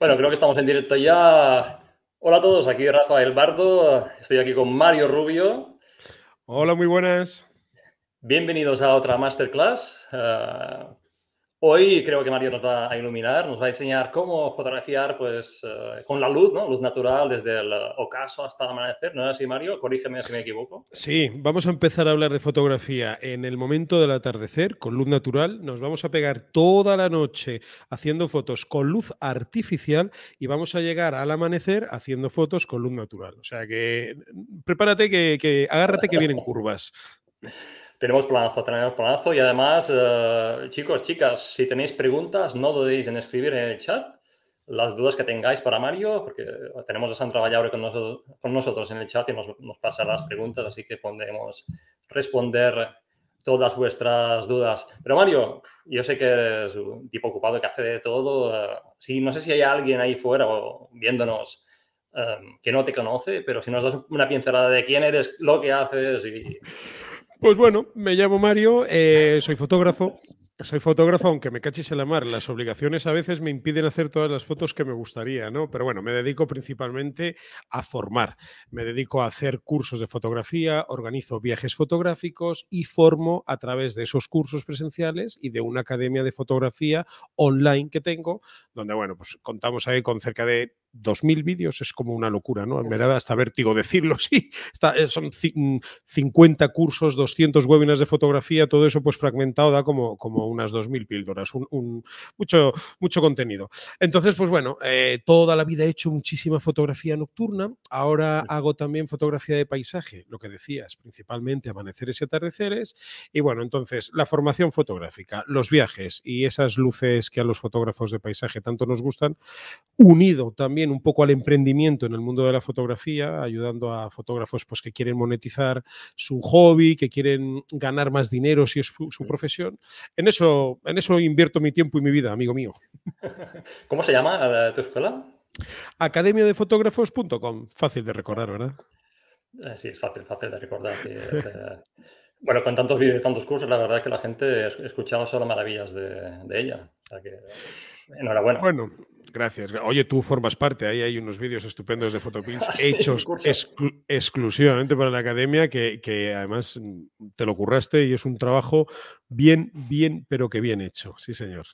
Bueno, creo que estamos en directo ya. Hola a todos, aquí Rafael Bardo, estoy aquí con Mario Rubio. Hola, muy buenas. Bienvenidos a otra masterclass. Ah, Hoy creo que Mario nos va a iluminar, nos va a enseñar cómo fotografiar pues, eh, con la luz, ¿no? luz natural, desde el eh, ocaso hasta el amanecer. ¿No es así, Mario? Corrígeme si me equivoco. Sí, vamos a empezar a hablar de fotografía en el momento del atardecer, con luz natural. Nos vamos a pegar toda la noche haciendo fotos con luz artificial y vamos a llegar al amanecer haciendo fotos con luz natural. O sea que prepárate, que, que agárrate que vienen curvas. Tenemos planazo, tenemos planazo y además, eh, chicos, chicas, si tenéis preguntas, no dudéis en escribir en el chat las dudas que tengáis para Mario, porque tenemos a Sandra Vallabre con nosotros, en el chat y nos, nos pasará las preguntas, así que podremos responder todas vuestras dudas. Pero Mario, yo sé que eres un tipo ocupado que hace de todo. Eh, no sé si hay alguien ahí fuera o viéndonos eh, que no te conoce, pero si nos das una pincelada de quién eres, lo que haces y pues bueno, me llamo Mario, eh, soy fotógrafo. Soy fotógrafo, aunque me cachis en la mar. Las obligaciones a veces me impiden hacer todas las fotos que me gustaría, ¿no? Pero bueno, me dedico principalmente a formar. Me dedico a hacer cursos de fotografía, organizo viajes fotográficos y formo a través de esos cursos presenciales y de una academia de fotografía online que tengo, donde, bueno, pues contamos ahí con cerca de 2000 vídeos es como una locura, ¿no? Me da hasta vértigo decirlo, sí. Eh, son 50 mm, cursos, 200 webinars de fotografía, todo eso pues fragmentado da como, como unas 2000 píldoras, un, mucho, mucho contenido. Entonces, pues bueno, eh, toda la vida he hecho muchísima fotografía nocturna, ahora hago también fotografía de paisaje, lo que decías, principalmente amaneceres y atardeceres, y bueno, entonces la formación fotográfica, los viajes y esas luces que a los fotógrafos de paisaje tanto nos gustan, unido también un poco al emprendimiento en el mundo de la fotografía, ayudando a fotógrafos pues, que quieren monetizar su hobby, que quieren ganar más dinero si es su, profesión. En eso, en eso invierto mi tiempo y mi vida, amigo mío. ¿Cómo se llama eh, tu escuela? Academiadefotógrafos.com. Fácil de recordar, ¿verdad? Eh, sí, es fácil, fácil de recordar. Eh, bueno, con tantos vídeos y tantos cursos, la verdad es que la gente escuchamos solo maravillas de, ella. enhorabuena. Bueno, Gracias. Oye, tú formas parte, ahí hay unos vídeos estupendos de Photopins hechos exclusivamente para la academia que, además mm, te lo curraste y es un trabajo bien, bien, pero que bien hecho. Sí, señor.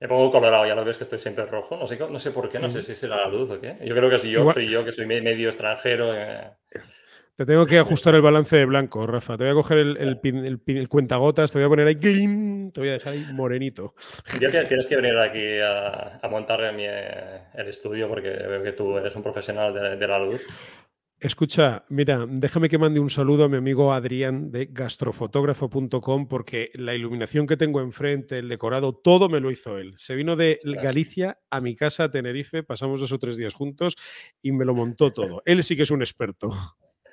Me pongo colorado, ya lo ves que estoy siempre rojo. No sé, no sé por qué, no sé si será la luz o qué. Yo creo que es yo, soy yo que soy medio extranjero. Eh. Te tengo que ajustar el balance de blanco, Rafa. Te voy a coger el, cuentagotas, te voy a poner ahí ¡Glim! te voy a dejar ahí morenito. ya tienes que venir aquí a, a montar eh, el estudio porque veo que tú eres un profesional de, la luz. Escucha, mira, déjame que mande un saludo a mi amigo Adrián de gastrofotógrafo.com porque la iluminación que tengo enfrente, el decorado, todo me lo hizo él. Se vino de Galicia a mi casa, a Tenerife, pasamos dos o tres días juntos y me lo montó todo. Él sí que es un experto.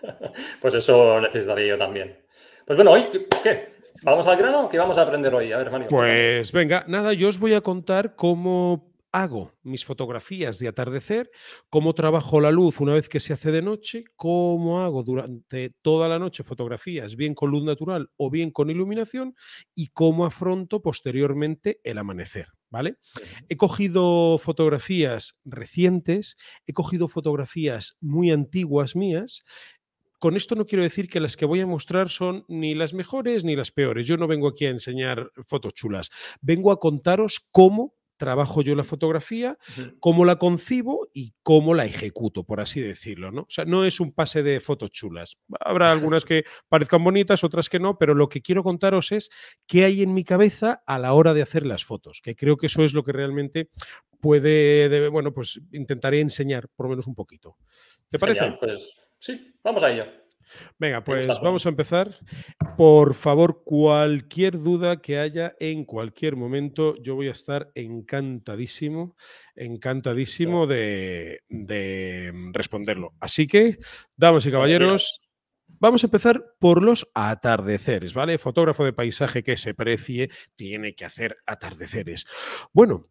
pues eso necesitaría yo también. Pues bueno, hoy, ¿qué? ¿Vamos al grano? ¿Qué vamos a aprender hoy? A ver, Pues venga, nada, yo os voy a contar cómo hago mis fotografías de atardecer, cómo trabajo la luz una vez que se hace de noche, cómo hago durante toda la noche fotografías, bien con luz natural o bien con iluminación, y cómo afronto posteriormente el amanecer. ¿Vale? He cogido fotografías recientes, he cogido fotografías muy antiguas mías, con esto no quiero decir que las que voy a mostrar son ni las mejores ni las peores. Yo no vengo aquí a enseñar fotos chulas. Vengo a contaros cómo trabajo yo la fotografía, cómo la concibo y cómo la ejecuto, por así decirlo. ¿no? O sea, no es un pase de fotos chulas. Habrá algunas que parezcan bonitas, otras que no, pero lo que quiero contaros es qué hay en mi cabeza a la hora de hacer las fotos, que creo que eso es lo que realmente puede, bueno, pues intentaré enseñar por lo menos un poquito. ¿Te parece? Pues, Sí, vamos a ello. Venga, pues, pues vamos a empezar. Por favor, cualquier duda que haya en cualquier momento, yo voy a estar encantadísimo, encantadísimo de, de responderlo. Así que, damas y caballeros, Vamos a empezar por los atardeceres, ¿vale? Fotógrafo de paisaje que se precie tiene que hacer atardeceres. Bueno,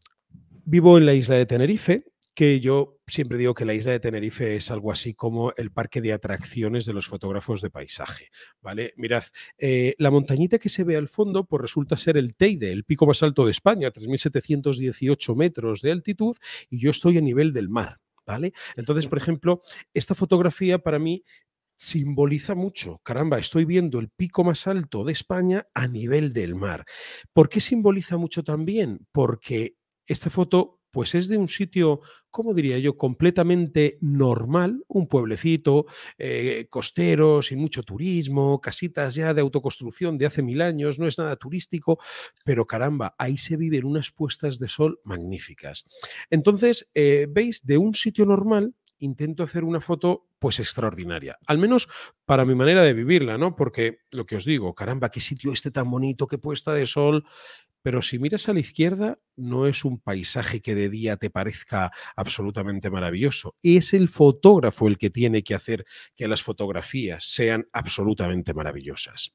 vivo en la isla de Tenerife, que yo siempre digo que la isla de Tenerife es algo así como el parque de atracciones de los fotógrafos de paisaje. ¿vale? Mirad, eh, la montañita que se ve al fondo pues resulta ser el Teide, el pico más alto de España, 3.718 metros de altitud, y yo estoy a nivel del mar. ¿Vale? Entonces, por ejemplo, esta fotografía para mí simboliza mucho. Caramba, estoy viendo el pico más alto de España a nivel del mar. ¿Por qué simboliza mucho también? Porque esta foto pues es de un sitio, como diría yo, completamente normal, un pueblecito eh, costero, sin mucho turismo, casitas ya de autoconstrucción de hace mil años, no es nada turístico, pero caramba, ahí se viven unas puestas de sol magníficas. Entonces, eh, veis, de un sitio normal intento hacer una foto pues extraordinaria, al menos para mi manera de vivirla, ¿no? Porque lo que os digo, caramba, qué sitio este tan bonito, qué puesta de sol, pero si miras a la izquierda, no es un paisaje que de día te parezca absolutamente maravilloso. Es el fotógrafo el que tiene que hacer que las fotografías sean absolutamente maravillosas.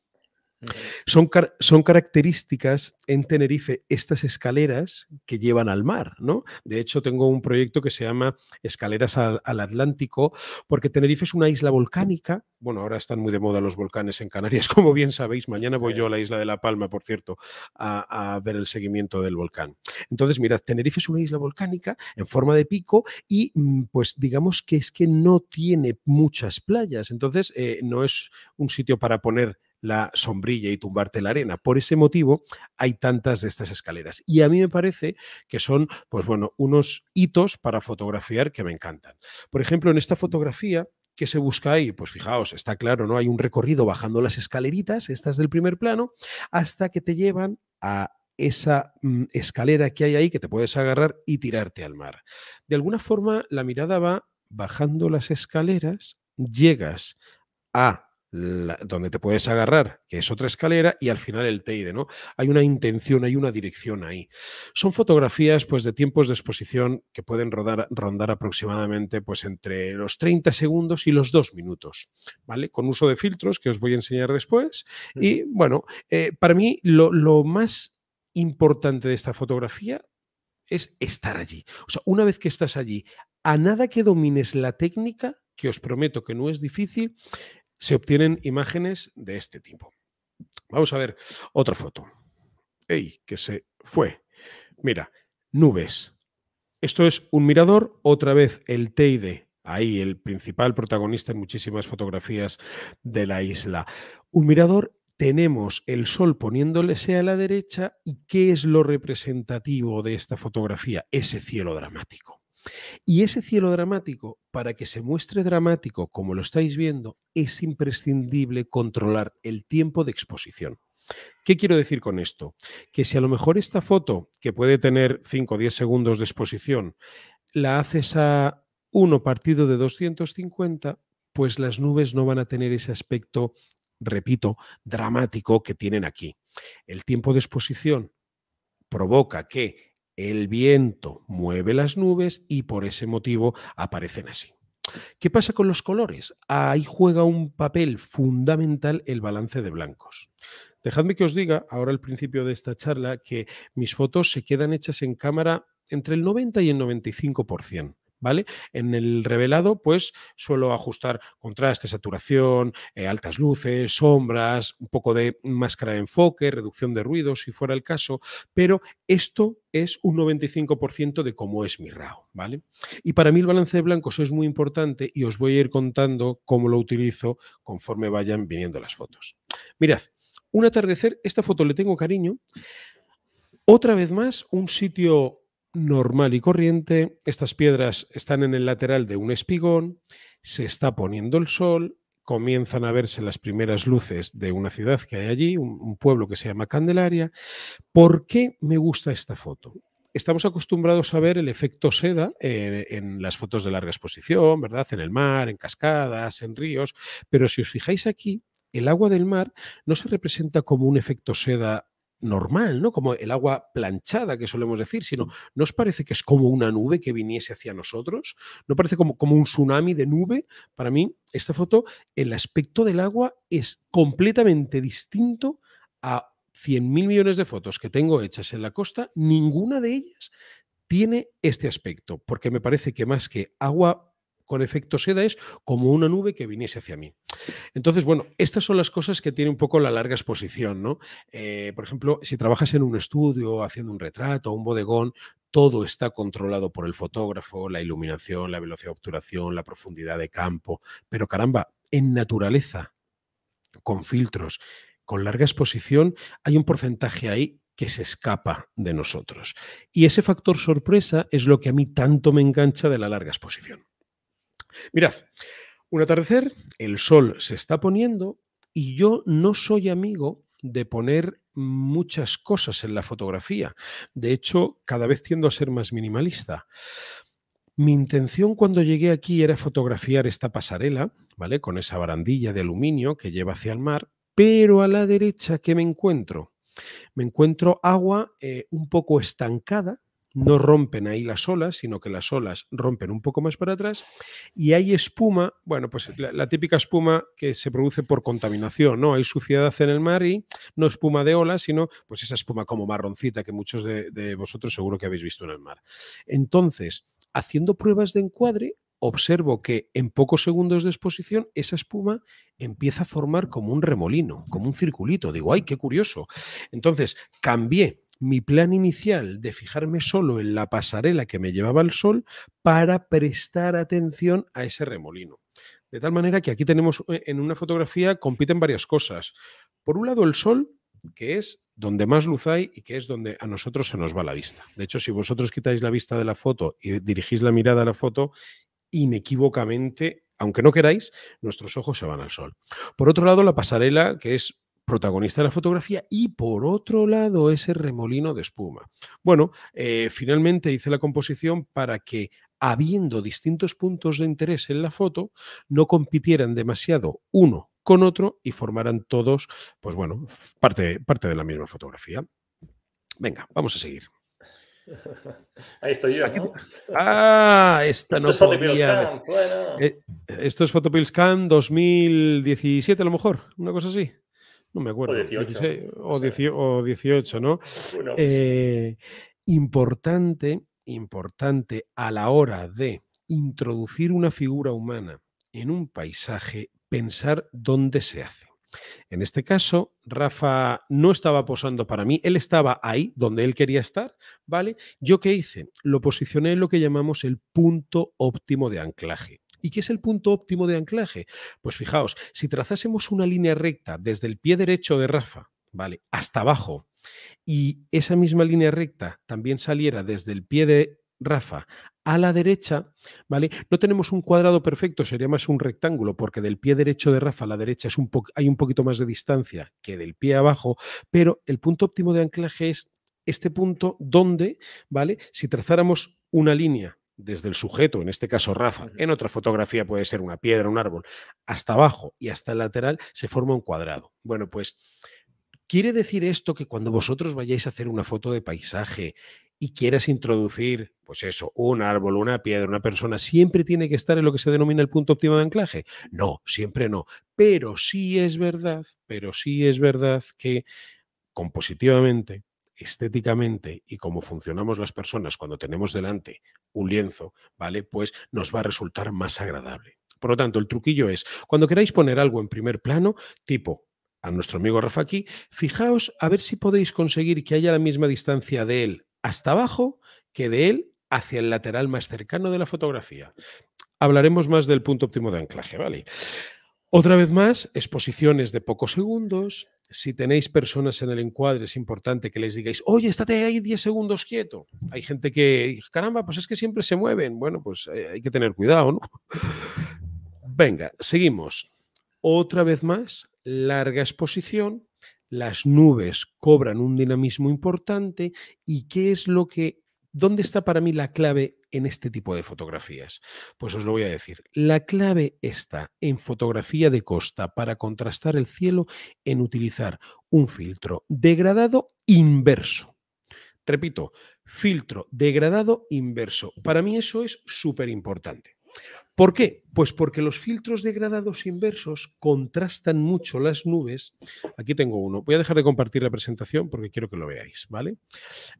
Son, son, características en Tenerife estas escaleras que llevan al mar, ¿no? De hecho, tengo un proyecto que se llama Escaleras al, Atlántico, porque Tenerife es una isla volcánica. Bueno, ahora están muy de moda los volcanes en Canarias, como bien sabéis. Mañana voy yo a la isla de La Palma, por cierto, a, ver el seguimiento del volcán. Entonces, mirad, Tenerife es una isla volcánica en forma de pico y, mm, pues, digamos que es que no tiene muchas playas. Entonces, eh, no es un sitio para poner la sombrilla y tumbarte la arena. Por ese motivo hay tantas de estas escaleras. Y a mí me parece que son, pues bueno, unos hitos para fotografiar que me encantan. Por ejemplo, en esta fotografía ¿Qué se busca ahí? Pues fijaos, está claro, ¿no? Hay un recorrido bajando las escaleritas, estas del primer plano, hasta que te llevan a esa mm, escalera que hay ahí que te puedes agarrar y tirarte al mar. De alguna forma, la mirada va bajando las escaleras, llegas a donde te puedes agarrar, que es otra escalera, y al final el Teide, ¿no? Hay una intención, hay una dirección ahí. Son fotografías, pues, de tiempos de exposición que pueden rodar, rondar aproximadamente, pues, entre los 30 segundos y los 2 minutos, ¿vale? Con uso de filtros, que os voy a enseñar después. Mm. Y, bueno, eh, para mí lo, lo más importante de esta fotografía es estar allí. O sea, una vez que estás allí, a nada que domines la técnica, que os prometo que no es difícil, se obtienen imágenes de este tipo. Vamos a ver otra foto. ¡Ey! Que se fue. Mira, nubes. Esto es un mirador, otra vez el Teide, ahí el principal protagonista en muchísimas fotografías de la isla. Un mirador, tenemos el sol poniéndose a la derecha y ¿qué es lo representativo de esta fotografía? Ese cielo dramático. Y ese cielo dramático, para que se muestre dramático como lo estáis viendo, es imprescindible controlar el tiempo de exposición. ¿Qué quiero decir con esto? Que si a lo mejor esta foto, que puede tener 5 o 10 segundos de exposición, la haces a uno partido de 250, pues las nubes no van a tener ese aspecto, repito, dramático que tienen aquí. El tiempo de exposición provoca que el viento mueve las nubes y por ese motivo aparecen así. ¿Qué pasa con los colores? Ahí juega un papel fundamental el balance de blancos. Dejadme que os diga ahora al principio de esta charla que mis fotos se quedan hechas en cámara entre el 90 y el 95%. ¿vale? En el revelado, pues suelo ajustar contraste, saturación, eh, altas luces, sombras, un poco de máscara de enfoque, reducción de ruido, si fuera el caso, pero esto es un 95% de cómo es mi RAW, ¿vale? Y para mí el balance de blancos es muy importante y os voy a ir contando cómo lo utilizo conforme vayan viniendo las fotos. Mirad, un atardecer, esta foto le tengo cariño. Otra vez más, un sitio normal y corriente. Estas piedras están en el lateral de un espigón, se está poniendo el sol, comienzan a verse las primeras luces de una ciudad que hay allí, un, pueblo que se llama Candelaria. ¿Por qué me gusta esta foto? estamos acostumbrados a ver el efecto seda en, en, las fotos de larga exposición, ¿verdad? En el mar, en cascadas, en ríos, pero si os fijáis aquí, el agua del mar no se representa como un efecto seda normal, ¿no? Como el agua planchada que solemos decir, sino nos os parece que es como una nube que viniese hacia nosotros, no parece como, como un tsunami de nube. Para mí, esta foto, el aspecto del agua es completamente distinto a 100.000 millones de fotos que tengo hechas en la costa, ninguna de ellas tiene este aspecto, porque me parece que más que agua con efecto seda es como una nube que viniese hacia mí. Entonces, bueno, estas son las cosas que tiene un poco la larga exposición, ¿no? Eh, por ejemplo, si trabajas en un estudio, haciendo un retrato, un bodegón, todo está controlado por el fotógrafo, la iluminación, la velocidad de obturación, la profundidad de campo, pero caramba, en naturaleza, con filtros, con larga exposición, hay un porcentaje ahí que se escapa de nosotros. Y ese factor sorpresa es lo que a mí tanto me engancha de la larga exposición. Mirad, un atardecer, el sol se está poniendo y yo no soy amigo de poner muchas cosas en la fotografía. De hecho, cada vez tiendo a ser más minimalista. Mi intención cuando llegué aquí era fotografiar esta pasarela, ¿vale? Con esa barandilla de aluminio que lleva hacia el mar, pero a la derecha, ¿qué me encuentro? Me encuentro agua eh, un poco estancada, no rompen ahí las olas, sino que las olas rompen un poco más para atrás y hay espuma, bueno, pues la, típica espuma que se produce por contaminación, ¿no? Hay suciedad en el mar y no espuma de olas, sino pues esa espuma como marroncita que muchos de, de vosotros seguro que habéis visto en el mar. Entonces, haciendo pruebas de encuadre, observo que en pocos segundos de exposición esa espuma empieza a formar como un remolino, como un circulito. Digo, ay, qué curioso. Entonces, cambié mi plan inicial de fijarme solo en la pasarela que me llevaba el sol para prestar atención a ese remolino. De tal manera que aquí tenemos eh, en una fotografía compiten varias cosas. Por un lado el sol, que es donde más luz hay y que es donde a nosotros se nos va la vista. De hecho, si vosotros quitáis la vista de la foto y dirigís la mirada a la foto, inequívocamente, aunque no queráis, nuestros ojos se van al sol. Por otro lado, la pasarela, que es protagonista de la fotografía y por otro lado ese remolino de espuma. Bueno, eh, finalmente hice la composición para que habiendo distintos puntos de interés en la foto, no compitieran demasiado uno con otro y formaran todos, pues bueno, parte, parte de la misma fotografía. Venga, vamos a seguir. Ahí estoy yo, aquí. Ah, esta no Es eh, esto es 2017, a lo mejor, una cosa así no me acuerdo. O 18. 18, ¿no? Pues eh, importante, importante a la hora de introducir una figura humana en un paisaje, pensar dónde se hace. En este caso, Rafa no estaba posando para mí, él estaba ahí donde él quería estar, ¿vale? Yo qué hice? Lo posicioné en lo que llamamos el punto óptimo de anclaje. ¿Y qué es el punto óptimo de anclaje? Pues fijaos, si trazásemos una línea recta desde el pie derecho de Rafa, ¿vale? Hasta abajo, y esa misma línea recta también saliera desde el pie de Rafa a la derecha, ¿vale? No tenemos un cuadrado perfecto, sería más un rectángulo, porque del pie derecho de Rafa a la derecha hay un poquito más de distancia que del pie abajo, pero el punto óptimo de anclaje es este punto donde, ¿vale? Si trazáramos una línea desde el sujeto, en este caso Rafa, en otra fotografía puede ser una piedra, un árbol, hasta abajo y hasta el lateral se forma un cuadrado. Bueno, pues quiere decir esto que cuando vosotros vayáis a hacer una foto de paisaje y quieras introducir, pues eso, un árbol, una piedra, una persona, siempre tiene que estar en lo que se denomina el punto óptimo de anclaje. No, siempre no. Pero sí es verdad, pero sí es verdad que compositivamente estéticamente y cómo funcionamos las personas cuando tenemos delante un lienzo, ¿vale? Pues nos va a resultar más agradable. Por lo tanto, el truquillo es, cuando queráis poner algo en primer plano, tipo a nuestro amigo Rafa aquí, fijaos a ver si podéis conseguir que haya la misma distancia de él hasta abajo que de él hacia el lateral más cercano de la fotografía. Hablaremos más del punto óptimo de anclaje, ¿vale? Otra vez más, exposiciones de pocos segundos, si tenéis personas en el encuadre, es importante que les digáis, oye, estate ahí 10 segundos quieto. Hay gente que, caramba, pues es que siempre se mueven. Bueno, pues eh, hay que tener cuidado, ¿no? Venga, seguimos. Otra vez más, larga exposición, las nubes cobran un dinamismo importante y ¿qué es lo que ¿Dónde está para mí la clave en este tipo de fotografías? Pues os lo voy a decir. La clave está en fotografía de costa para contrastar el cielo en utilizar un filtro degradado inverso. Repito, filtro degradado inverso. Para mí eso es súper importante. ¿Por qué? Pues porque los filtros degradados inversos contrastan mucho las nubes. Aquí tengo uno. Voy a dejar de compartir la presentación porque quiero que lo veáis, ¿vale?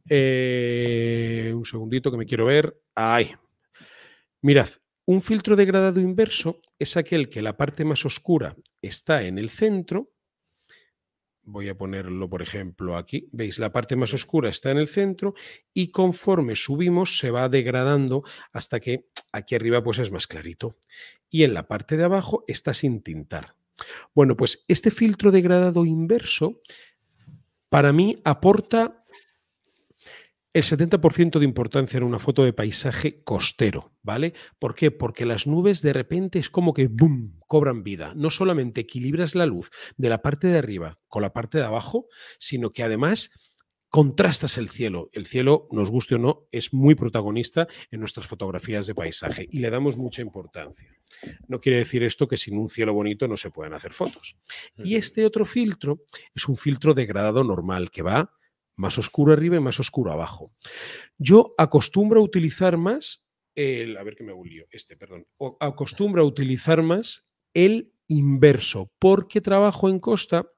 Eh, un segundito que me quiero ver. Ay, Mirad, un filtro degradado inverso es aquel que la parte más oscura está en el centro voy a ponerlo, por ejemplo, aquí, veis, la parte más oscura está en el centro y conforme subimos se va degradando hasta que aquí arriba pues es más clarito. Y en la parte de abajo está sin tintar. Bueno, pues este filtro degradado inverso para mí aporta el 70% de importancia en una foto de paisaje costero, ¿vale? ¿Por qué? Porque las nubes de repente es como que ¡boom! cobran vida. No solamente equilibras la luz de la parte de arriba con la parte de abajo, sino que además contrastas el cielo. El cielo, nos guste o no, es muy protagonista en nuestras fotografías de paisaje y le damos mucha importancia. No quiere decir esto que sin un cielo bonito no se puedan hacer fotos. Y este otro filtro es un filtro degradado normal que va más oscuro arriba y más oscuro abajo. Yo acostumbro a utilizar más el, a ver me este, perdón, acostumbro a utilizar más el inverso, porque trabajo en costa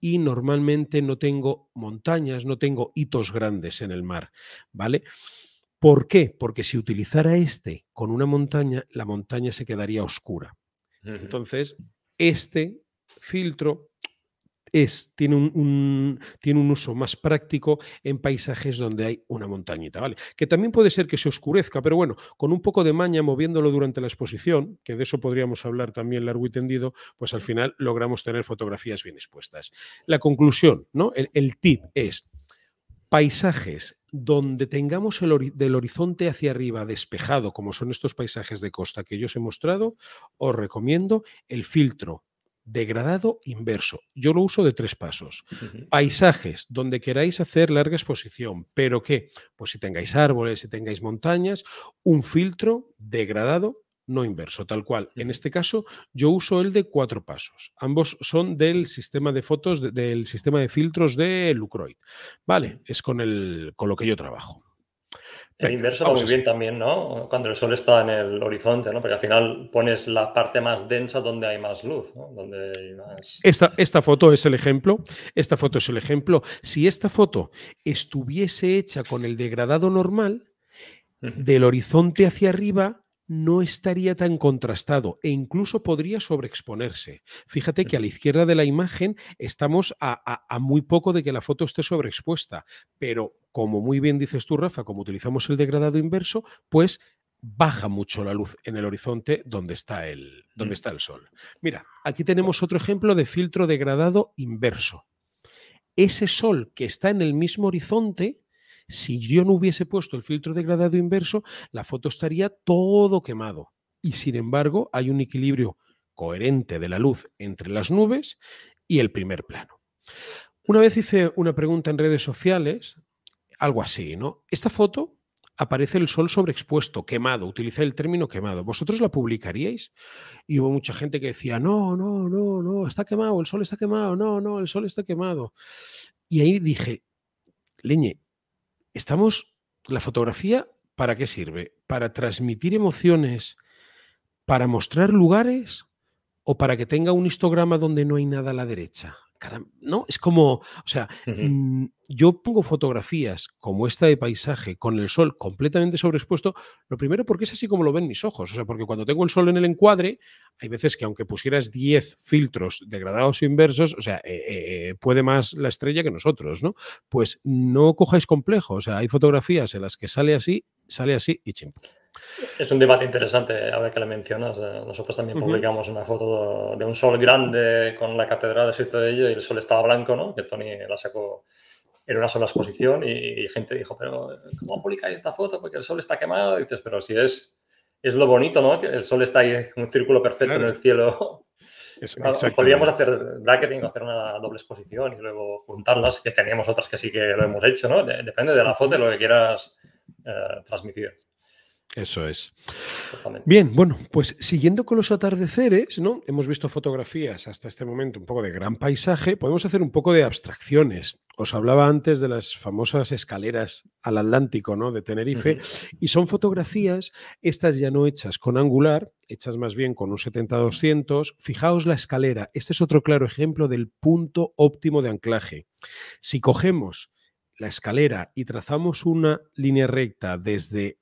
y normalmente no tengo montañas, no tengo hitos grandes en el mar, ¿vale? ¿Por qué? Porque si utilizara este con una montaña, la montaña se quedaría oscura. Entonces, este filtro es, tiene, un, tiene un uso más práctico en paisajes donde hay una montañita, ¿vale? Que también puede ser que se oscurezca, pero bueno, con un poco de maña moviéndolo durante la exposición, que de eso podríamos hablar también largo y tendido, pues al final logramos tener fotografías bien expuestas. La conclusión, ¿no? el, tip es paisajes donde tengamos el del horizonte hacia arriba despejado, como son estos paisajes de costa que yo os he mostrado, os recomiendo el filtro degradado inverso. Yo lo uso de tres pasos. Paisajes, donde queráis hacer larga exposición, pero que, pues si tengáis árboles, si tengáis montañas, un filtro degradado no inverso, tal cual. En este caso, yo uso el de cuatro pasos. Ambos son del sistema de fotos, del sistema de filtros de Lucroid. Vale, es con, el, con lo que yo trabajo. El inverso muy bien también, ¿no? Cuando el sol está en el horizonte, ¿no? Porque al final pones la parte más densa donde hay más luz, ¿no? Donde hay más... Esta, foto es el ejemplo. Esta foto es el ejemplo. Si esta foto estuviese hecha con el degradado normal, del horizonte hacia arriba no estaría tan contrastado e incluso podría sobreexponerse. Fíjate que a la izquierda de la imagen estamos a muy poco de que la foto esté sobreexpuesta, pero como muy bien dices tú, Rafa, como utilizamos el degradado inverso, pues baja mucho la luz en el horizonte donde está el, donde mm. está el sol. Mira, aquí tenemos otro ejemplo de filtro degradado inverso. Ese sol que está en el mismo horizonte, si yo no hubiese puesto el filtro degradado inverso, la foto estaría todo quemado. Y sin embargo, hay un equilibrio coherente de la luz entre las nubes y el primer plano. Una vez hice una pregunta en redes sociales algo así, ¿no? Esta foto aparece el sol sobreexpuesto, quemado, utilicé el término quemado. ¿Vosotros la publicaríais? Y hubo mucha gente que decía, no, no, no, no, está quemado, el sol está quemado, no, no, el sol está quemado. Y ahí dije, leñe, estamos, la fotografía, ¿para qué sirve? ¿Para transmitir emociones? ¿Para mostrar lugares? ¿O para que tenga un histograma donde no hay nada a la derecha? ¿no? Es como, o sea, mm, yo pongo fotografías como esta de paisaje, con el sol completamente sobreexpuesto, lo primero porque es así como lo ven mis ojos, o sea, porque cuando tengo el sol en el encuadre, hay veces que aunque pusieras 10 filtros degradados e inversos, o sea, eh, eh, eh, puede más la estrella que nosotros, ¿no? Pues no cojáis complejo, o sea, hay fotografías en las que sale así, sale así y chimp. Es un debate interesante, ahora que le mencionas. Eh, nosotros también publicamos una foto de un sol grande con la catedral de Sito de ello y el sol estaba blanco, ¿no? Que Tony la sacó en una sola exposición y, gente dijo, pero ¿cómo publicáis esta foto? Porque el sol está quemado. dices, pero si es, es lo bonito, ¿no? Que el sol está ahí en un círculo perfecto en el cielo. Podríamos hacer bracketing, hacer una doble exposición y luego juntarlas, que teníamos otras que sí que lo hemos hecho, ¿no? depende de la foto, de lo que quieras eh, transmitir. Eso es. Bien, bueno, pues siguiendo con los atardeceres, ¿no? Hemos visto fotografías hasta este momento un poco de gran paisaje, podemos hacer un poco de abstracciones. Os hablaba antes de las famosas escaleras al Atlántico, ¿no? De Tenerife, y son fotografías, estas ya no hechas con angular, hechas más bien con un 70-200. Fijaos la escalera, este es otro claro ejemplo del punto óptimo de anclaje. Si cogemos la escalera y trazamos una línea recta desde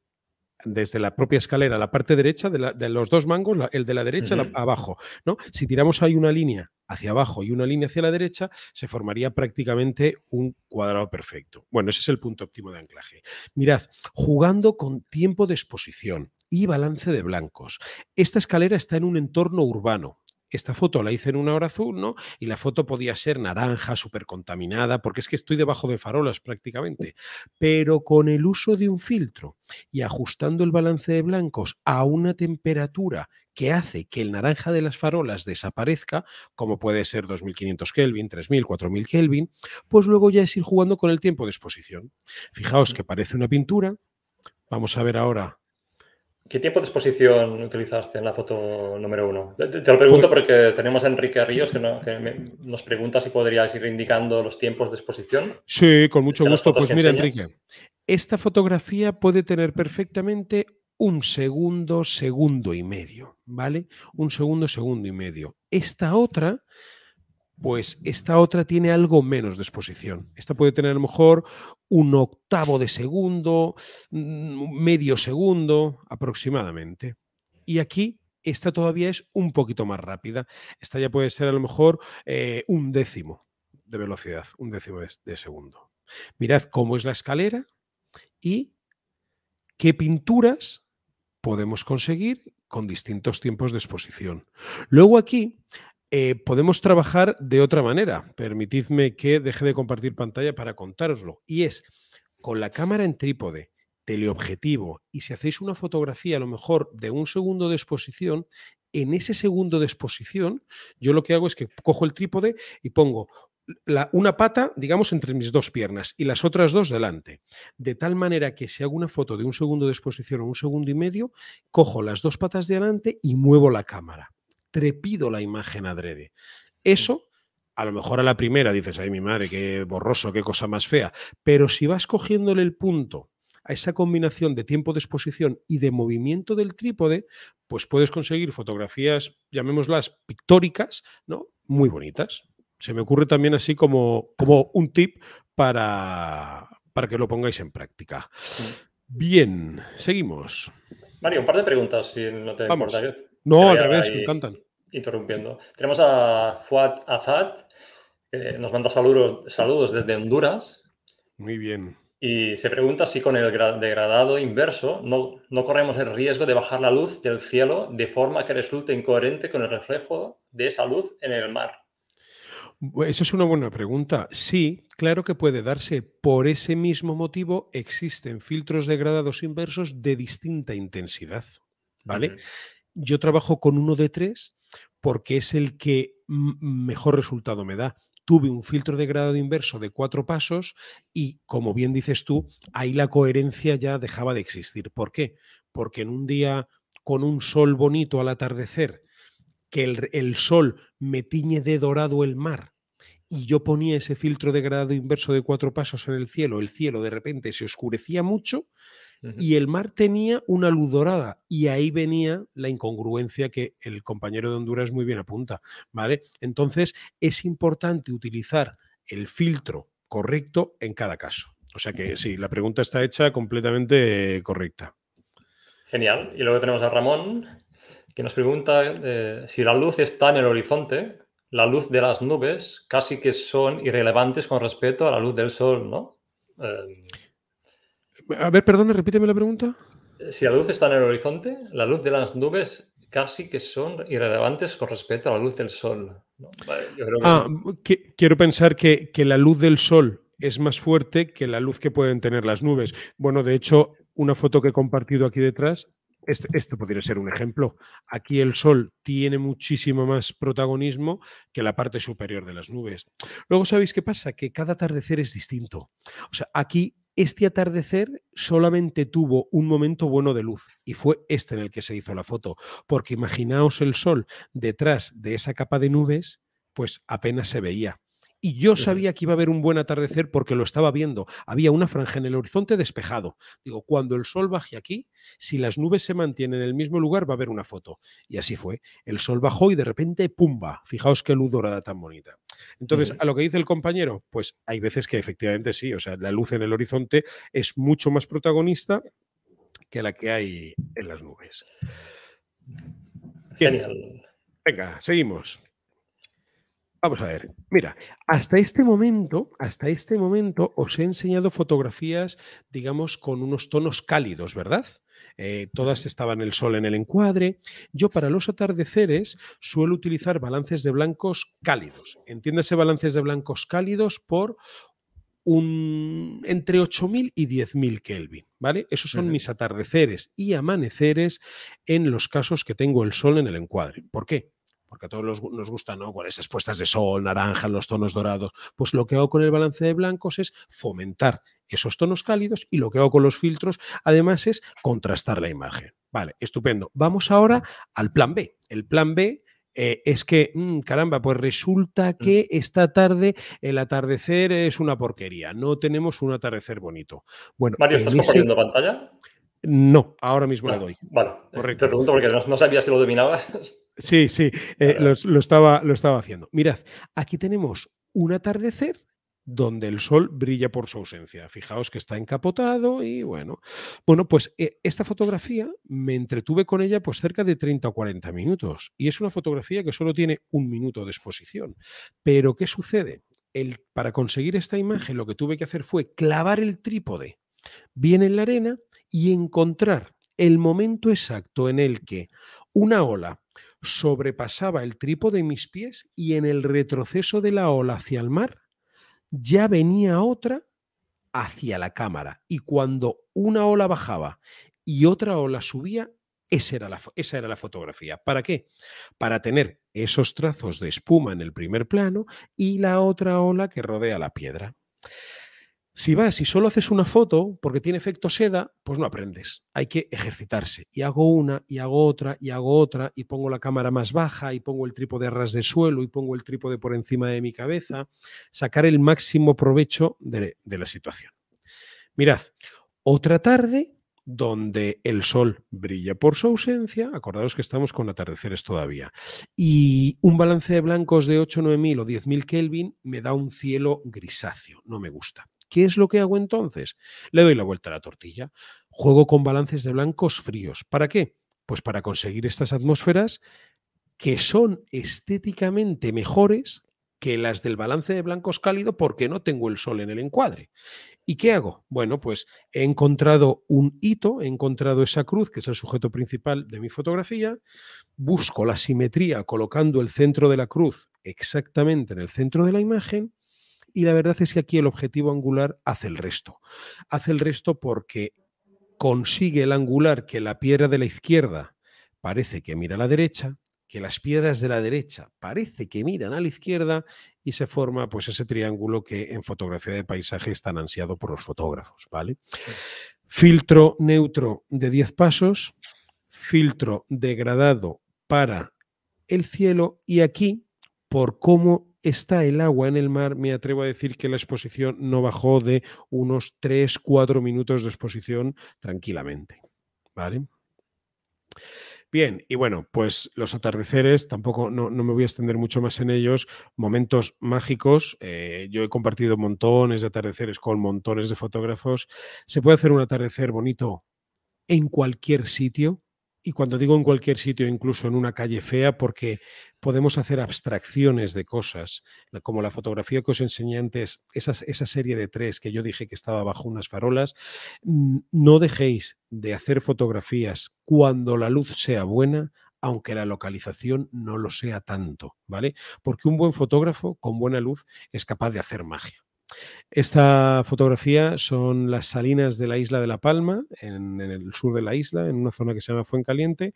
desde la propia escalera, la parte derecha de, los dos mangos, el de la derecha abajo. ¿no? Si tiramos ahí una línea hacia abajo y una línea hacia la derecha, se formaría prácticamente un cuadrado perfecto. Bueno, ese es el punto óptimo de anclaje. Mirad, jugando con tiempo de exposición y balance de blancos. Esta escalera está en un entorno urbano, esta foto la hice en una hora azul, ¿no? Y la foto podía ser naranja, súper contaminada, porque es que estoy debajo de farolas prácticamente. Pero con el uso de un filtro y ajustando el balance de blancos a una temperatura que hace que el naranja de las farolas desaparezca, como puede ser 2500 Kelvin, 3000, 4000 Kelvin, pues luego ya es ir jugando con el tiempo de exposición. Fijaos que parece una pintura. Vamos a ver ahora ¿Qué tiempo de exposición utilizaste en la foto número uno? Te, lo pregunto pues- porque tenemos a Enrique Ríos que, nos pregunta si podrías ir indicando los tiempos de exposición. Sí, con mucho gusto. Pues mira, Enrique, esta fotografía puede tener perfectamente un segundo, segundo y medio, ¿vale? Un segundo, segundo y medio. Esta otra, pues esta otra tiene algo menos de exposición. Esta puede tener a lo mejor un octavo de segundo, mm, medio segundo aproximadamente. Y aquí esta todavía es un poquito más rápida. Esta ya puede ser a lo mejor eh, un décimo de velocidad, un décimo de segundo. Mirad cómo es la escalera y qué pinturas podemos conseguir con distintos tiempos de exposición. Luego aquí eh, podemos trabajar de otra manera. Permitidme que deje de compartir pantalla para contároslo. Y es con la cámara en trípode, teleobjetivo, y si hacéis una fotografía a lo mejor de un segundo de exposición, en ese segundo de exposición, yo lo que hago es que cojo el trípode y pongo una pata, digamos, entre mis dos piernas y las otras dos delante. De tal manera que si hago una foto de un segundo de exposición o un segundo y medio, cojo las dos patas de delante y muevo la cámara trepido la imagen adrede. Mm. Eso a lo mejor a la primera dices, ay, mi madre, qué borroso, qué cosa más fea. Pero si vas cogiéndole el punto a esa combinación de tiempo de exposición y de movimiento del trípode, pues puedes conseguir fotografías, llamémoslas pictóricas, ¿no? Muy bonitas. Se me ocurre también así como, como un tip para, para que lo pongáis en práctica. Mm. Bien, seguimos. Mario, un par de preguntas, si no te Vamos. importa. ¿eh? No, al revés, me encantan. Interrumpiendo. Tenemos a Fuad Azad, nos manda saludos, desde Honduras. Muy bien. Y se pregunta si con el degradado inverso no, no, corremos el riesgo de bajar la luz del cielo de forma que resulte incoherente con el reflejo de esa luz en el mar. Eso es una buena pregunta. Sí, claro que puede darse. Por ese mismo motivo existen filtros degradados inversos de distinta intensidad. ¿Vale? yo trabajo con uno de tres porque es el que mejor resultado me da. Tuve un filtro de grado inverso de cuatro pasos y, como bien dices tú, ahí la coherencia ya dejaba de existir. ¿Por qué? Porque en un día con un sol bonito al atardecer, que el, sol me tiñe de dorado el mar, y yo ponía ese filtro de grado inverso de cuatro pasos en el cielo, el cielo de repente se oscurecía mucho, y el mar tenía una luz dorada y ahí venía la incongruencia que el compañero de Honduras muy bien apunta, ¿vale? Entonces es importante utilizar el filtro correcto en cada caso. O sea que sí, la pregunta está hecha completamente correcta. Genial. Y luego tenemos a Ramón, que nos pregunta eh, si la luz está en el horizonte, la luz de las nubes casi que son irrelevantes con respecto a la luz del sol, ¿no? Eh, a ver, perdona, repíteme la pregunta. Si la luz está en el horizonte, la luz de las nubes casi que son irrelevantes con respecto a la luz del sol. Ah, quiero pensar que, la luz del sol es más fuerte que la luz que pueden tener las nubes. Bueno, de hecho, una foto que he compartido aquí detrás este, este, podría ser un ejemplo. Aquí el sol tiene muchísimo más protagonismo que la parte superior de las nubes. Luego, ¿sabéis qué pasa? Que cada atardecer es distinto. O sea, aquí este atardecer solamente tuvo un momento bueno de luz y fue este en el que se hizo la foto, porque imaginaos el sol detrás de esa capa de nubes, pues apenas se veía y yo sabía que iba a haber un buen atardecer porque lo estaba viendo. Había una franja en el horizonte despejado. Digo, cuando el sol baje aquí, si las nubes se mantienen en el mismo lugar, va a haber una foto. Y así fue. El sol bajó y de repente, ¡pumba! Fijaos qué luz dorada tan bonita. Entonces, a lo que dice el compañero, pues hay veces que efectivamente sí, o sea, la luz en el horizonte es mucho más protagonista que la que hay en las nubes. Genial. Venga, seguimos. Vamos a ver, mira, hasta este momento, hasta este momento os he enseñado fotografías, digamos, con unos tonos cálidos, ¿verdad? Eh, todas estaban el sol en el encuadre. Yo para los atardeceres suelo utilizar balances de blancos cálidos. Entiéndase balances de blancos cálidos por un, entre 8.000 y 10.000 Kelvin, ¿vale? Esos son mis atardeceres y amaneceres en los casos que tengo el sol en el encuadre. ¿Por qué? porque a todos nos gustan, ¿no? Con esas puestas de sol, naranja, los tonos dorados. Pues lo que hago con el balance de blancos es fomentar esos tonos cálidos y lo que hago con los filtros, además, es contrastar la imagen. Vale, estupendo. Vamos ahora al plan B. El plan B eh, es que, mm, caramba, pues resulta que esta tarde el atardecer es una porquería. No tenemos un atardecer bonito. Bueno, Mario, ¿estás ese... pantalla? No, ahora mismo doy. Vale, Correcto. te pregunto porque no, sabía si lo dominabas. Sí, sí, eh, lo, estaba, lo estaba haciendo. Mirad, aquí tenemos un atardecer donde el sol brilla por su ausencia. Fijaos que está encapotado y bueno. Bueno, pues eh, esta fotografía me entretuve con ella pues cerca de 30 o 40 minutos y es una fotografía que solo tiene un minuto de exposición. Pero ¿qué sucede? El, para conseguir esta imagen lo que tuve que hacer fue clavar el trípode bien en la arena y encontrar el momento exacto en el que una ola sobrepasaba el tripo de mis pies y en el retroceso de la ola hacia el mar ya venía otra hacia la cámara. Y cuando una ola bajaba y otra ola subía, esa era, esa era, la, fotografía. ¿Para qué? Para tener esos trazos de espuma en el primer plano y la otra ola que rodea la piedra. Si vas y solo haces una foto porque tiene efecto seda, pues no aprendes. Hay que ejercitarse. Y hago una, y hago otra, y hago otra, y pongo la cámara más baja, y pongo el trípode a ras de suelo, y pongo el trípode por encima de mi cabeza. Sacar el máximo provecho de, la situación. Mirad, otra tarde donde el sol brilla por su ausencia, acordaros que estamos con atardeceres todavía, y un balance de blancos de 8, 9.000 o 10.000 Kelvin me da un cielo grisáceo, no me gusta. ¿Qué es lo que hago entonces? Le doy la vuelta a la tortilla. Juego con balances de blancos fríos. ¿Para qué? Pues para conseguir estas atmósferas que son estéticamente mejores que las del balance de blancos cálido porque no tengo el sol en el encuadre. ¿Y qué hago? Bueno, pues he encontrado un hito, he encontrado esa cruz, que es el sujeto principal de mi fotografía, busco la simetría colocando el centro de la cruz exactamente en el centro de la imagen y la verdad es que aquí el objetivo angular hace el resto. Hace el resto porque consigue el angular que la piedra de la izquierda parece que mira a la derecha, que las piedras de la derecha parece que miran a la izquierda y se forma pues ese triángulo que en fotografía de paisaje es tan ansiado por los fotógrafos, ¿vale? Filtro neutro de 10 pasos, filtro degradado para el cielo y aquí por cómo está el agua en el mar, me atrevo a decir que la exposición no bajó de unos 3-4 minutos de exposición tranquilamente. ¿Vale? Bien, y bueno, pues los atardeceres, tampoco no, me voy a extender mucho más en ellos, momentos mágicos, eh, yo he compartido montones de atardeceres con montones de fotógrafos, se puede hacer un atardecer bonito en cualquier sitio, y cuando digo en cualquier sitio, incluso en una calle fea, porque podemos hacer abstracciones de cosas, como la fotografía que os enseñé antes, esa serie de tres que yo dije que estaba bajo unas farolas, mm, no dejéis de hacer fotografías cuando la luz sea buena, aunque la localización no lo sea tanto, ¿vale? Porque un buen fotógrafo con buena luz es capaz de hacer magia. Esta fotografía son las salinas de la isla de La Palma, en, el sur de la isla, en una zona que se llama Fuencaliente.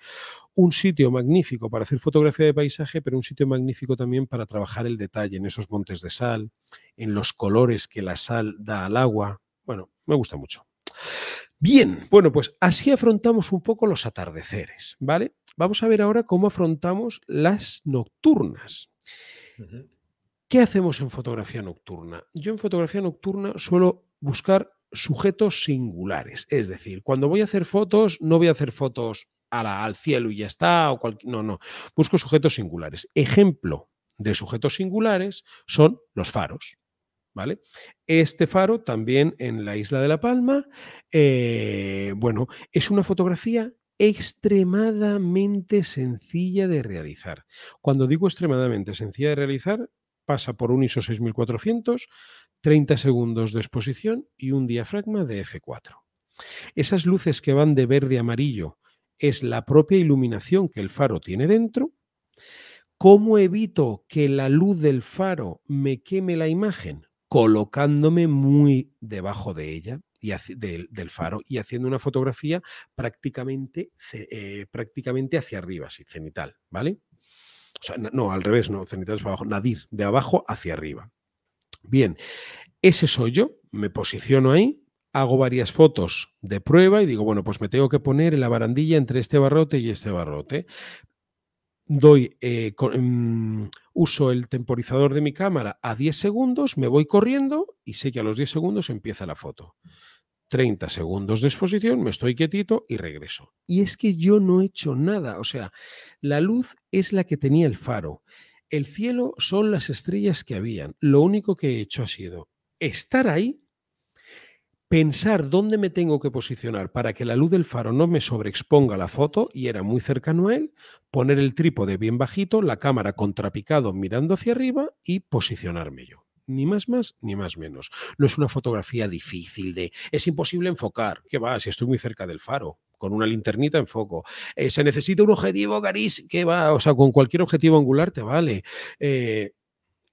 Un sitio magnífico para hacer fotografía de paisaje, pero un sitio magnífico también para trabajar el detalle en esos montes de sal, en los colores que la sal da al agua. Bueno, me gusta mucho. Bien, bueno, pues así afrontamos un poco los atardeceres, ¿vale? Vamos a ver ahora cómo afrontamos las nocturnas. ¿Qué hacemos en fotografía nocturna? Yo en fotografía nocturna suelo buscar sujetos singulares, es decir, cuando voy a hacer fotos, no voy a hacer fotos al cielo y ya está, o no, no, busco sujetos singulares. Ejemplo de sujetos singulares son los faros. ¿Vale? Este faro también en la isla de La Palma, eh, bueno, es una fotografía extremadamente sencilla de realizar. Cuando digo extremadamente sencilla de realizar, pasa por un ISO 6400, 30 segundos de exposición y un diafragma de F4. Esas luces que van de verde a amarillo es la propia iluminación que el faro tiene dentro. ¿Cómo evito que la luz del faro me queme la imagen? Colocándome muy debajo de ella, y del, faro y haciendo una fotografía prácticamente, eh, prácticamente hacia arriba, así, cenital, ¿vale? no, al revés, no, cenitales para abajo, nadir, de abajo hacia arriba. Bien, ese soy yo, me posiciono ahí, hago varias fotos de prueba y digo, bueno, pues me tengo que poner en la barandilla entre este barrote y este barrote. Doy, eh, mm, uso el temporizador de mi cámara a 10 segundos, me voy corriendo y sé que a los 10 segundos empieza la foto. 30 segundos de exposición, me estoy quietito y regreso. Y es que yo no he hecho nada, o sea, la luz es la que tenía el faro, el cielo son las estrellas que habían, lo único que he hecho ha sido estar ahí, pensar dónde me tengo que posicionar para que la luz del faro no me sobreexponga la foto y era muy cercano a él, poner el trípode bien bajito, la cámara contrapicado mirando hacia arriba y posicionarme yo ni más más ni más menos. No es una fotografía difícil de es imposible enfocar. ¿Qué va? Si estoy muy cerca del faro, con una linternita en foco. Eh, se necesita un objetivo, Garis, ¿qué va? O sea, con cualquier objetivo angular te vale. Eh,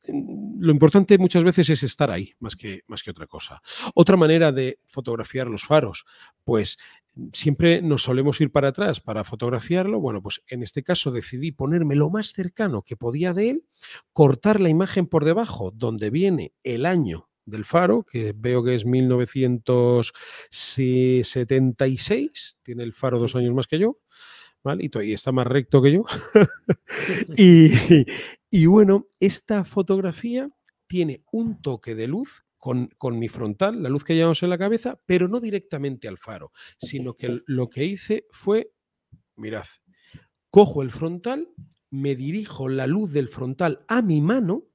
mm, lo importante muchas veces es estar ahí, más que, más que otra cosa. Otra manera de fotografiar los faros, pues siempre nos solemos ir para atrás para fotografiarlo. Bueno, pues en este caso decidí ponerme lo más cercano que podía de él, cortar la imagen por debajo, donde viene el año del faro, que veo que es 1976, tiene el faro dos años más que yo. ¿Vale? Y está más recto que yo. y, y bueno, esta fotografía tiene un toque de luz con, mi frontal, la luz que llevamos en la cabeza, pero no directamente al faro, sino que lo que hice fue, mirad, cojo el frontal, me dirijo la luz del frontal a mi mano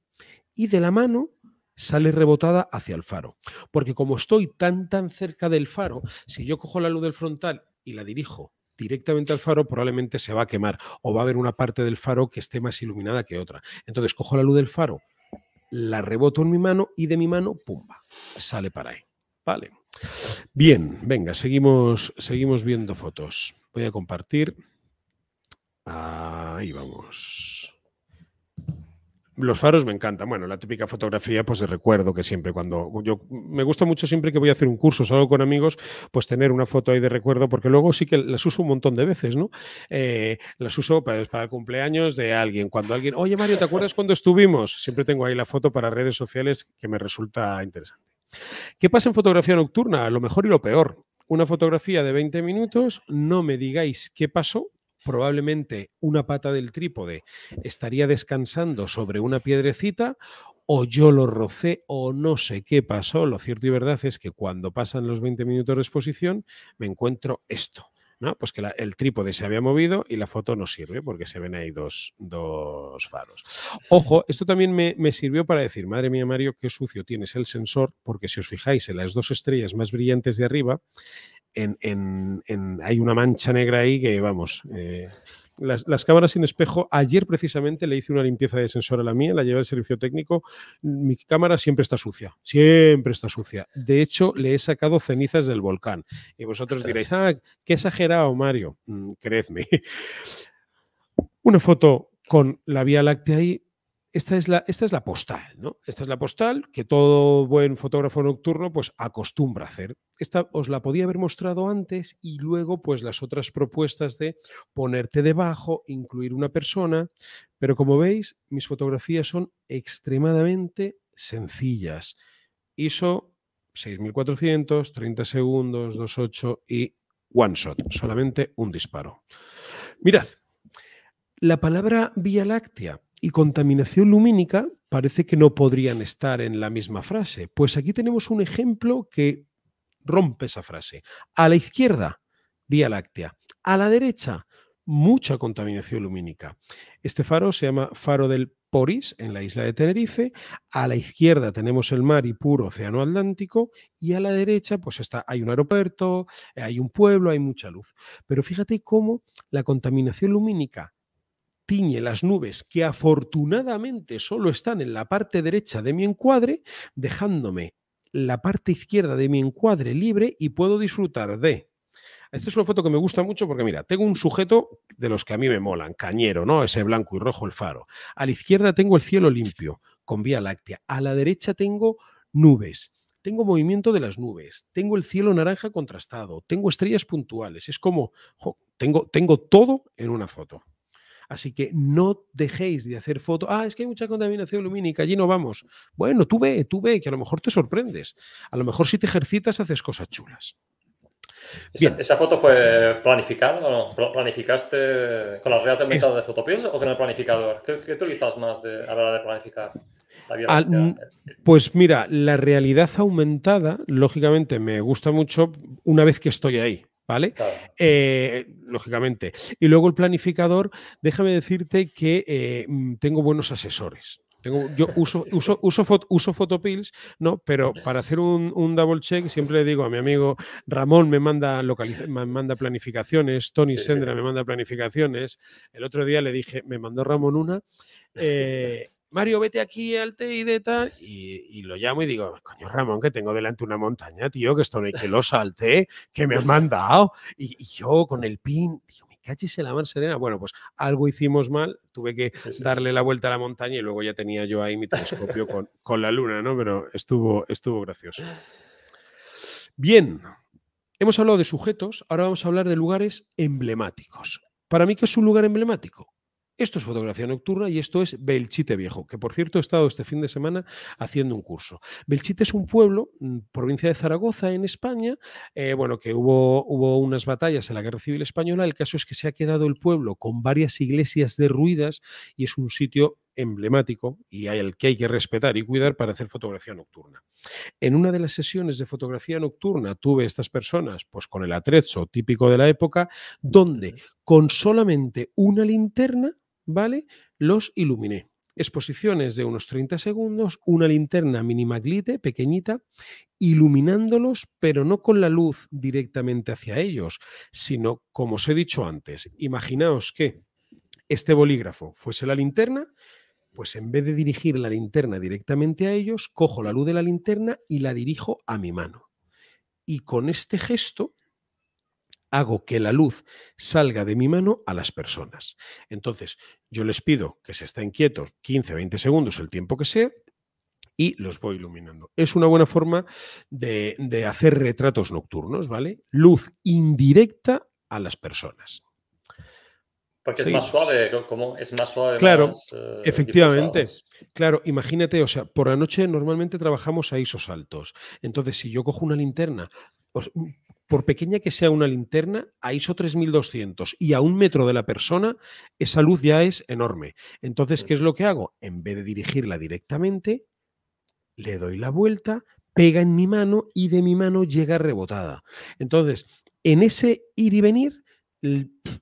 y de la mano sale rebotada hacia el faro. Porque como estoy tan tan cerca del faro, si yo cojo la luz del frontal y la dirijo directamente al faro, probablemente se va a quemar o va a haber una parte del faro que esté más iluminada que otra. Entonces cojo la luz del faro, la reboto en mi mano y de mi mano, pumba, sale para ahí. Vale. Bien, venga, seguimos, seguimos viendo fotos. Voy a compartir. Ahí vamos. Los faros me encantan. Bueno, la típica fotografía, pues recuerdo que siempre cuando yo me gusta mucho siempre que voy a hacer un curso, salgo con amigos, pues tener una foto ahí de recuerdo, porque luego sí que las uso un montón de veces, ¿no? Eh, las uso para, pues, para, el cumpleaños de alguien, cuando alguien, oye Mario, ¿te acuerdas cuando estuvimos? Siempre tengo ahí la foto para redes sociales que me resulta interesante. ¿Qué pasa en fotografía nocturna? Lo mejor y lo peor. Una fotografía de 20 minutos, no me digáis qué pasó, probablemente una pata del trípode estaría descansando sobre una piedrecita o yo lo rocé o no sé qué pasó. Lo cierto y verdad es que cuando pasan los 20 minutos de exposición me encuentro esto. ¿no? Pues que el trípode se había movido y la foto no sirve porque se ven ahí dos, dos faros. Ojo, esto también me, me, sirvió para decir, madre mía Mario, qué sucio tienes el sensor, porque si os fijáis en las dos estrellas más brillantes de arriba, hay una mancha negra ahí que, vamos, eh, las, cámaras sin espejo, ayer precisamente le hice una limpieza de sensor a la mía, la llevé al servicio técnico, mi cámara siempre está sucia, siempre está sucia. De hecho, le he sacado cenizas del volcán. Y vosotros diréis, ah, qué exagerado, Mario. Mm, creedme. Una foto con la Vía Láctea ahí esta es, la, esta es la postal, ¿no? Esta es la postal que todo buen fotógrafo nocturno pues acostumbra a hacer. Esta os la podía haber mostrado antes y luego pues las otras propuestas de ponerte debajo, incluir una persona, pero como veis, mis fotografías son extremadamente sencillas. ISO 6400, 30 segundos, 28 y one shot, solamente un disparo. Mirad, la palabra Vía Láctea y contaminación lumínica parece que no podrían estar en la misma frase. Pues aquí tenemos un ejemplo que rompe esa frase. A la izquierda, Vía Láctea. A la derecha, mucha contaminación lumínica. Este faro se llama Faro del Poris, en la isla de Tenerife. A la izquierda tenemos el mar y puro océano Atlántico. Y a la derecha, pues está, hay un aeropuerto, hay un pueblo, hay mucha luz. Pero fíjate cómo la contaminación lumínica tiñe las nubes que afortunadamente solo están en la parte derecha de mi encuadre, dejándome la parte izquierda de mi encuadre libre y puedo disfrutar de esta es una foto que me gusta mucho porque, mira, tengo un sujeto de los que a mí me molan, cañero, ¿no? Ese blanco y rojo, el faro. A la izquierda tengo el cielo limpio, con vía láctea. A la derecha tengo nubes. Tengo movimiento de las nubes. Tengo el cielo naranja contrastado. Tengo estrellas puntuales. Es como, tengo, tengo todo en una foto. Así que no dejéis de hacer fotos. Ah, es que hay mucha contaminación lumínica, allí no vamos. Bueno, tú ve, tú ve, que a lo mejor te sorprendes. A lo mejor si te ejercitas haces cosas chulas. ¿Esa, foto fue planificada o no? ¿Planificaste con la realidad aumentada de Fotopios o con el planificador? ¿Qué, utilizas más de, a la hora de planificar? Ah, pues mira, la realidad aumentada, lógicamente, me gusta mucho una vez que estoy ahí. ¿Vale? Eh, lógicamente. Y luego el planificador, déjame decirte que eh, tengo buenos asesores. Tengo, yo uso, uso, uso, uso Photopills, ¿no? Pero para hacer un, double check siempre le digo a mi amigo Ramón me manda, me manda planificaciones, Tony Sendra me manda planificaciones. El otro día le dije, me mandó Ramón una. Eh, Mario, vete aquí al y de tal. Y, lo llamo y digo, coño Ramón, que tengo delante una montaña, tío, que esto no hay que lo salte, que me han mandado. Y, yo con el pin, digo, me cachis en la mar serena. Bueno, pues algo hicimos mal, tuve que darle la vuelta a la montaña y luego ya tenía yo ahí mi telescopio con, con la luna, ¿no? Pero estuvo, estuvo gracioso. Bien, hemos hablado de sujetos, ahora vamos a hablar de lugares emblemáticos. Para mí, ¿qué es un lugar emblemático? Esto es fotografía nocturna y esto es Belchite Viejo, que por cierto he estado este fin de semana haciendo un curso. Belchite es un pueblo, mm, provincia de Zaragoza, en España, eh, bueno, que hubo, hubo unas batallas en la Guerra Civil Española. El caso es que se ha quedado el pueblo con varias iglesias derruidas y es un sitio emblemático y al que hay que respetar y cuidar para hacer fotografía nocturna. En una de las sesiones de fotografía nocturna tuve estas personas, pues con el atrezo típico de la época, donde con solamente una linterna, ¿vale? Los iluminé. Exposiciones de unos 30 segundos, una linterna minimaglite pequeñita, iluminándolos, pero no con la luz directamente hacia ellos, sino, como os he dicho antes, imaginaos que este bolígrafo fuese la linterna, pues en vez de dirigir la linterna directamente a ellos, cojo la luz de la linterna y la dirijo a mi mano. Y con este gesto hago que la luz salga de mi mano a las personas. Entonces, yo les pido que se estén quietos 15, 20 segundos, el tiempo que sea, y los voy iluminando. Es una buena forma de, de hacer retratos nocturnos, ¿vale? Luz indirecta a las personas. Porque es más suave, como es más suave. Claro, eh, efectivamente. Claro, imagínate, o sea, por la noche normalmente trabajamos a ISOs altos. Entonces, si yo cojo una linterna, por pequeña que sea una linterna, a ISO 3200 y a un metro de la persona, esa luz ya es enorme. Entonces, ¿qué es lo que hago? En vez de dirigirla directamente, le doy la vuelta, pega en mi mano y de mi mano llega rebotada. Entonces, en ese ir y venir,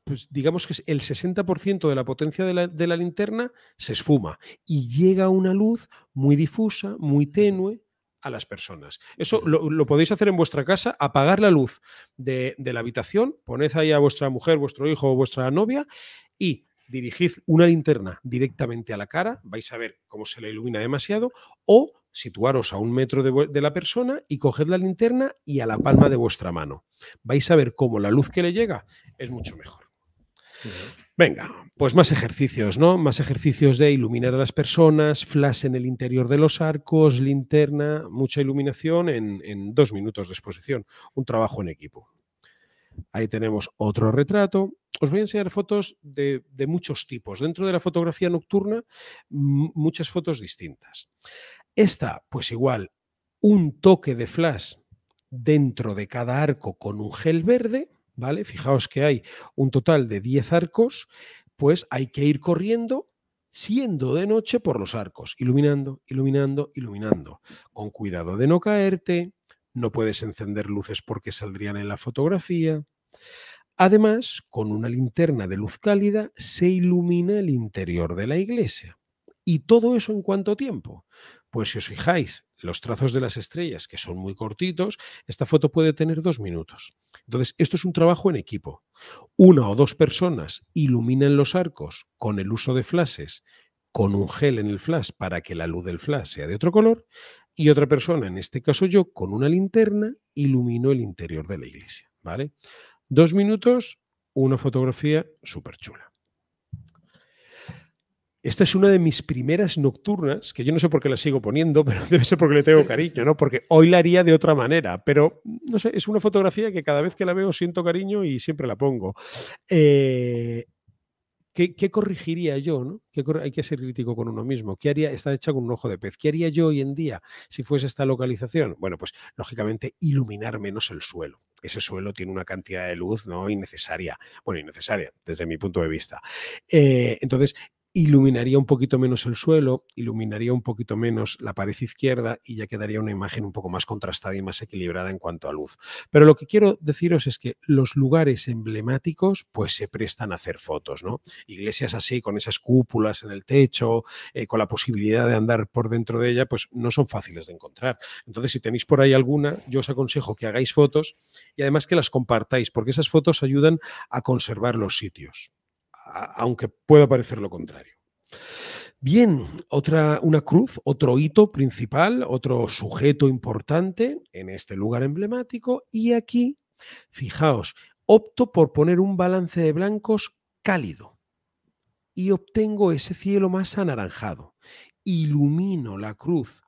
pues, digamos que el 60% de la potencia de la, linterna se esfuma y llega una luz muy difusa, muy tenue a las personas. Eso lo, podéis hacer en vuestra casa, apagar la luz de, la habitación, poned ahí a vuestra mujer, vuestro hijo o vuestra novia y dirigid una linterna directamente a la cara, vais a ver cómo se le ilumina demasiado, o situaros a un metro de, la persona y coged la linterna y a la palma de vuestra mano. Vais a ver cómo la luz que le llega es mucho mejor. Venga, pues más ejercicios, ¿no? Más ejercicios de iluminar a las personas, flash en el interior de los arcos, linterna, mucha iluminación en, dos minutos de exposición. Un trabajo en equipo. Ahí tenemos otro retrato. Os voy a enseñar fotos de muchos tipos. Dentro de la fotografía nocturna, muchas fotos distintas. Esta, pues igual, un toque de flash dentro de cada arco con un gel verde, ¿vale? Fijaos que hay un total de 10 arcos, pues hay que ir corriendo siendo de noche por los arcos, iluminando, iluminando, iluminando, con cuidado de no caerte, no puedes encender luces porque saldrían en la fotografía. Además, con una linterna de luz cálida se ilumina el interior de la iglesia. ¿Y todo eso en cuánto tiempo? Pues si os fijáis, los trazos de las estrellas, que son muy cortitos, esta foto puede tener dos minutos. Entonces, esto es un trabajo en equipo. Una o dos personas iluminan los arcos con el uso de flashes, con un gel en el flash para que la luz del flash sea de otro color, y otra persona, en este caso yo, con una linterna, iluminó el interior de la iglesia. ¿Vale? Dos minutos, una fotografía súper chula. Esta es una de mis primeras nocturnas, que yo no sé por qué la sigo poniendo, pero debe ser porque le tengo cariño, ¿no? Porque hoy la haría de otra manera, pero no sé, es una fotografía que cada vez que la veo siento cariño y siempre la pongo. Eh, ¿qué, corregiría yo? ¿no? hay que ser crítico con uno mismo. ¿Qué haría? Está hecha con un ojo de pez. ¿Qué haría yo hoy en día si fuese esta localización? Bueno, pues lógicamente iluminar menos el suelo ese suelo tiene una cantidad de luz ¿no? innecesaria, bueno, innecesaria desde mi punto de vista. Eh, entonces, iluminaría un poquito menos el suelo, iluminaría un poquito menos la pared izquierda y ya quedaría una imagen un poco más contrastada y más equilibrada en cuanto a luz. Pero lo que quiero deciros es que los lugares emblemáticos pues se prestan a hacer fotos, ¿no? Iglesias así, con esas cúpulas en el techo, eh, con la posibilidad de andar por dentro de ella, pues no son fáciles de encontrar. Entonces, si tenéis por ahí alguna, yo os aconsejo que hagáis fotos y además que las compartáis, porque esas fotos ayudan a conservar los sitios aunque pueda parecer lo contrario. Bien, otra, una cruz, otro hito principal, otro sujeto importante en este lugar emblemático. Y aquí, fijaos, opto por poner un balance de blancos cálido y obtengo ese cielo más anaranjado. Ilumino la cruz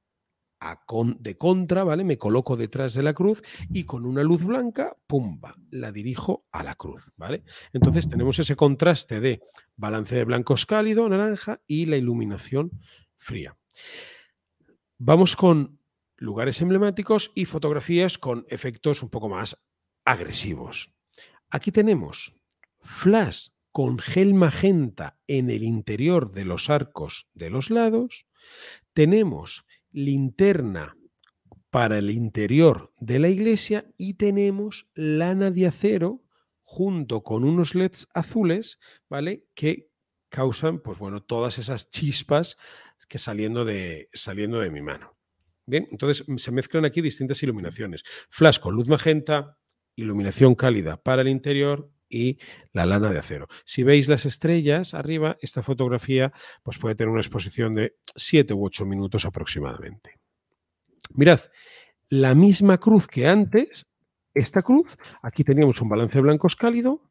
de contra, ¿vale? Me coloco detrás de la cruz y con una luz blanca, ¡pumba!, la dirijo a la cruz, ¿vale? Entonces tenemos ese contraste de balance de blancos cálido, naranja y la iluminación fría. Vamos con lugares emblemáticos y fotografías con efectos un poco más agresivos. Aquí tenemos flash con gel magenta en el interior de los arcos de los lados. Tenemos linterna para el interior de la iglesia y tenemos lana de acero junto con unos LEDs azules, ¿vale? Que causan, pues bueno, todas esas chispas que saliendo de, saliendo de mi mano. Bien, entonces se mezclan aquí distintas iluminaciones. Flasco, luz magenta, iluminación cálida para el interior, y la lana de acero. Si veis las estrellas arriba, esta fotografía pues puede tener una exposición de 7 u 8 minutos aproximadamente. Mirad, la misma cruz que antes, esta cruz, aquí teníamos un balance blanco blancos cálido,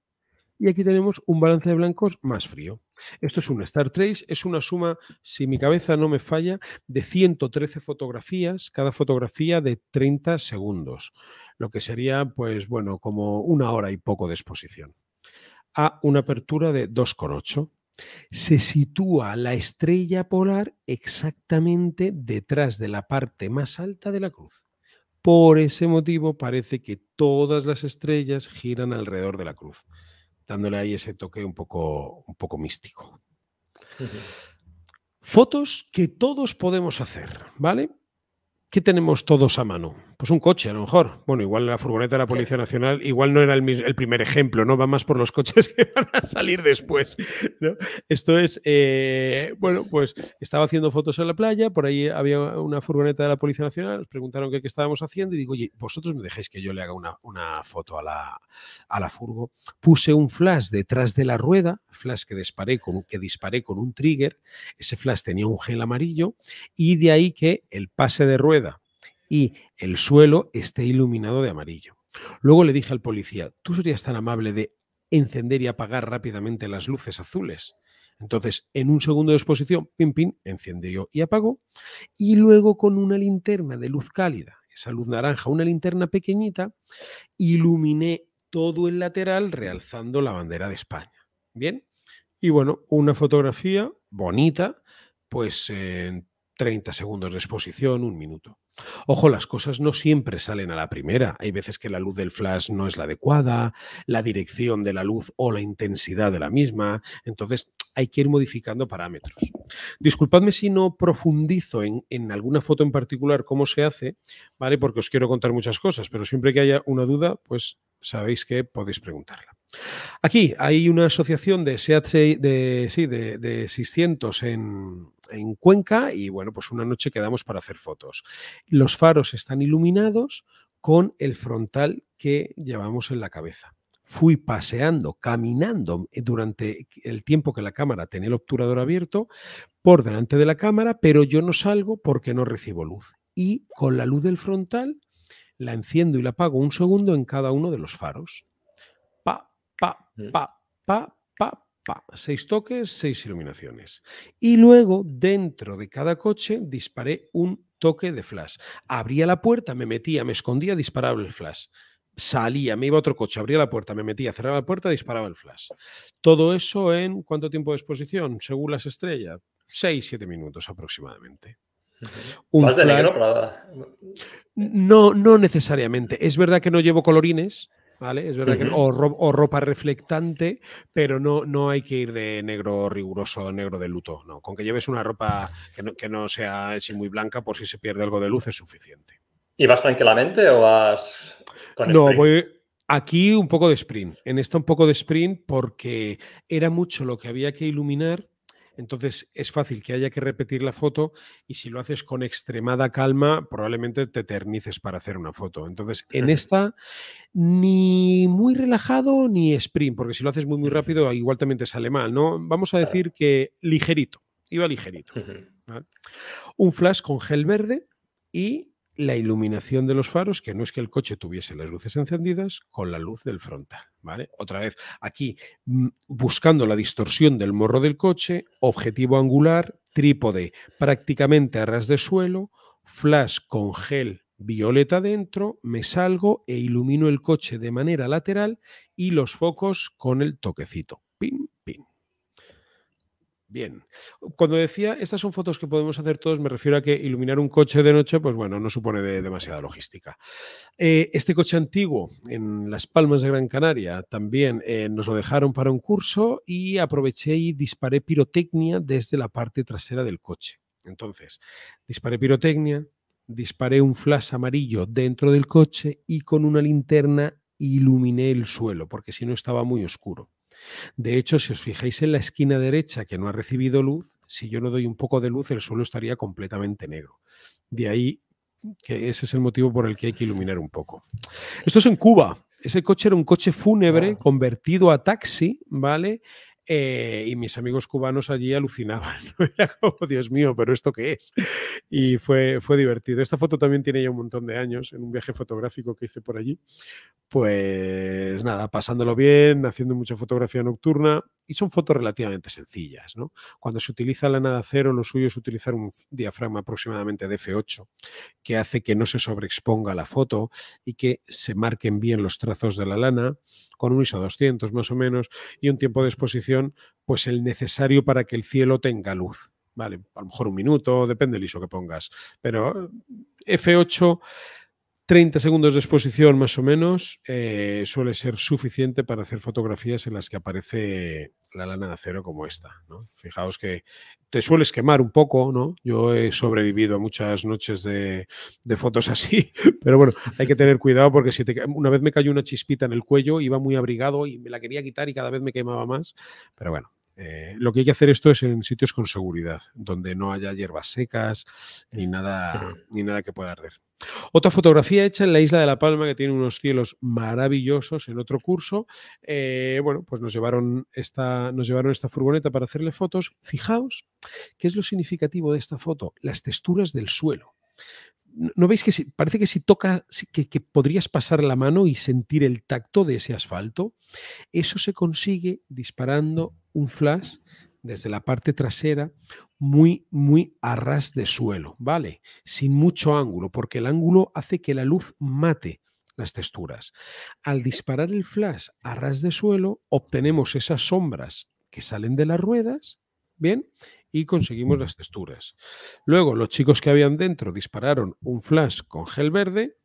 y aquí tenemos un balance de blancos más frío. Esto es un Star Trace, es una suma, si mi cabeza no me falla, de 113 fotografías, cada fotografía de 30 segundos, lo que sería, pues bueno, como una hora y poco de exposición. A una apertura de 2,8 se sitúa la estrella polar exactamente detrás de la parte más alta de la cruz. Por ese motivo parece que todas las estrellas giran alrededor de la cruz dándole ahí ese toque un poco, un poco místico. Fotos que todos podemos hacer, ¿vale? ¿Qué tenemos todos a mano? Pues un coche, a lo mejor. Bueno, igual la furgoneta de la Policía Nacional, igual no era el, primer ejemplo, ¿no? Va más por los coches que van a salir después. Esto es, eh, bueno, pues estaba haciendo fotos en la playa, por ahí había una furgoneta de la Policía Nacional, nos preguntaron qué, estábamos haciendo y digo, oye, vosotros me dejáis que yo le haga una, foto a la, a la furgo. Puse un flash detrás de la rueda, flash que que disparé con un trigger, ese flash tenía un gel amarillo y de ahí que el pase de rueda y el suelo esté iluminado de amarillo. Luego le dije al policía, ¿tú serías tan amable de encender y apagar rápidamente las luces azules? Entonces, en un segundo de exposición, pim, pim, encendió y apagó Y luego con una linterna de luz cálida, esa luz naranja, una linterna pequeñita, iluminé todo el lateral realzando la bandera de España. Bien. Y bueno, una fotografía bonita, pues en 30 segundos de exposición, un minuto. Ojo, las cosas no siempre salen a la primera. Hay veces que la luz del flash no es la adecuada, la dirección de la luz o la intensidad de la misma. Entonces, hay que ir modificando parámetros. Disculpadme si no profundizo en, alguna foto en particular cómo se hace, ¿vale? Porque os quiero contar muchas cosas, pero siempre que haya una duda, pues sabéis que podéis preguntarla. Aquí hay una asociación de, de 600 en, en Cuenca y bueno, pues una noche quedamos para hacer fotos. Los faros están iluminados con el frontal que llevamos en la cabeza fui paseando, caminando eh, durante el tiempo que la cámara tenía el obturador abierto por delante de la cámara, pero yo no salgo porque no recibo luz. Y con la luz del frontal la enciendo y la apago un segundo en cada uno de los faros. Pa, pa, mm. pa, pa, pa, Pa, seis toques, seis iluminaciones. Y luego, dentro de cada coche, disparé un toque de flash. Abría la puerta, me metía, me escondía, disparaba el flash. Salía, me iba a otro coche, abría la puerta, me metía, cerraba la puerta, disparaba el flash. Todo eso en cuánto tiempo de exposición, según las estrellas, seis, siete minutos aproximadamente. Un flash. No, no necesariamente. Es verdad que no llevo colorines, es verdad que o, ropa reflectante, pero no, no hay que ir de negro riguroso, negro de luto, no. Con que lleves una ropa que no, sea muy blanca, por si se pierde algo de luz, es suficiente. ¿Y vas tranquilamente o vas con el No, voy. Aquí un poco de sprint, en esta un poco de sprint porque era mucho lo que había que iluminar entonces es fácil que haya que repetir la foto y si lo haces con extremada calma, probablemente te ternices para hacer una foto. Entonces en esta, ni muy relajado ni sprint, porque si lo haces muy, rápido, igual también te sale mal, ¿no? Vamos a decir que ligerito, iba ligerito. Un flash con gel verde y la iluminación de los faros, que no es que el coche tuviese las luces encendidas, con la luz del frontal. Otra vez, aquí mm, buscando la distorsión del morro del coche, objetivo angular, trípode prácticamente a ras de suelo, flash con gel violeta dentro, me salgo e ilumino el coche de manera lateral y los focos con el toquecito. Bien. Cuando decía estas son fotos que podemos hacer todos, me refiero a que iluminar un coche de noche, pues bueno, no supone demasiada logística. Eh, este coche antiguo en Las Palmas de Gran Canaria también eh, nos lo dejaron para un curso y aproveché y disparé pirotecnia desde la parte trasera del coche. Entonces, disparé pirotecnia, disparé un flash amarillo dentro del coche y con una linterna iluminé el suelo, porque si no estaba muy oscuro. De hecho, si os fijáis en la esquina derecha que no ha recibido luz, si yo no doy un poco de luz, el suelo estaría completamente negro. De ahí que ese es el motivo por el que hay que iluminar un poco. Esto es en Cuba. Ese coche era un coche fúnebre convertido a taxi, ¿vale? Eh, y mis amigos cubanos allí alucinaban. Era como, Dios mío, pero ¿esto qué es? Y fue, fue divertido. Esta foto también tiene ya un montón de años, en un viaje fotográfico que hice por allí. Pues nada, pasándolo bien, haciendo mucha fotografía nocturna y son fotos relativamente sencillas. Cuando se utiliza lana de acero, lo suyo es utilizar un diafragma aproximadamente de F8, que hace que no se sobreexponga la foto y que se marquen bien los trazos de la lana, con un ISO 200 más o menos, y un tiempo de exposición, pues el necesario para que el cielo tenga luz. Vale, a lo mejor un minuto, depende del ISO que pongas, pero eh, F8 30 segundos de exposición más o menos eh, suele ser suficiente para hacer fotografías en las que aparece la lana de acero como esta. Fijaos que te sueles quemar un poco, ¿no? Yo he sobrevivido a muchas noches de, fotos así, pero bueno, hay que tener cuidado porque si una vez me cayó una chispita en el cuello, iba muy abrigado y me la quería quitar y cada vez me quemaba más, pero bueno, eh, lo que hay que hacer esto es en sitios con seguridad, donde no haya hierbas secas ni nada, ni nada que pueda arder. Otra fotografía hecha en la isla de La Palma, que tiene unos cielos maravillosos en otro curso. Eh, bueno, pues nos llevaron, esta, nos llevaron esta furgoneta para hacerle fotos. Fijaos, ¿qué es lo significativo de esta foto? Las texturas del suelo. ¿No veis que si, parece que si toca, que, que, podrías pasar la mano y sentir el tacto de ese asfalto? Eso se consigue disparando un flash desde la parte trasera muy, muy a ras de suelo, ¿vale? Sin mucho ángulo, porque el ángulo hace que la luz mate las texturas. Al disparar el flash a ras de suelo, obtenemos esas sombras que salen de las ruedas, ¿bien? Y conseguimos las texturas. Luego, los chicos que habían dentro dispararon un flash con gel verde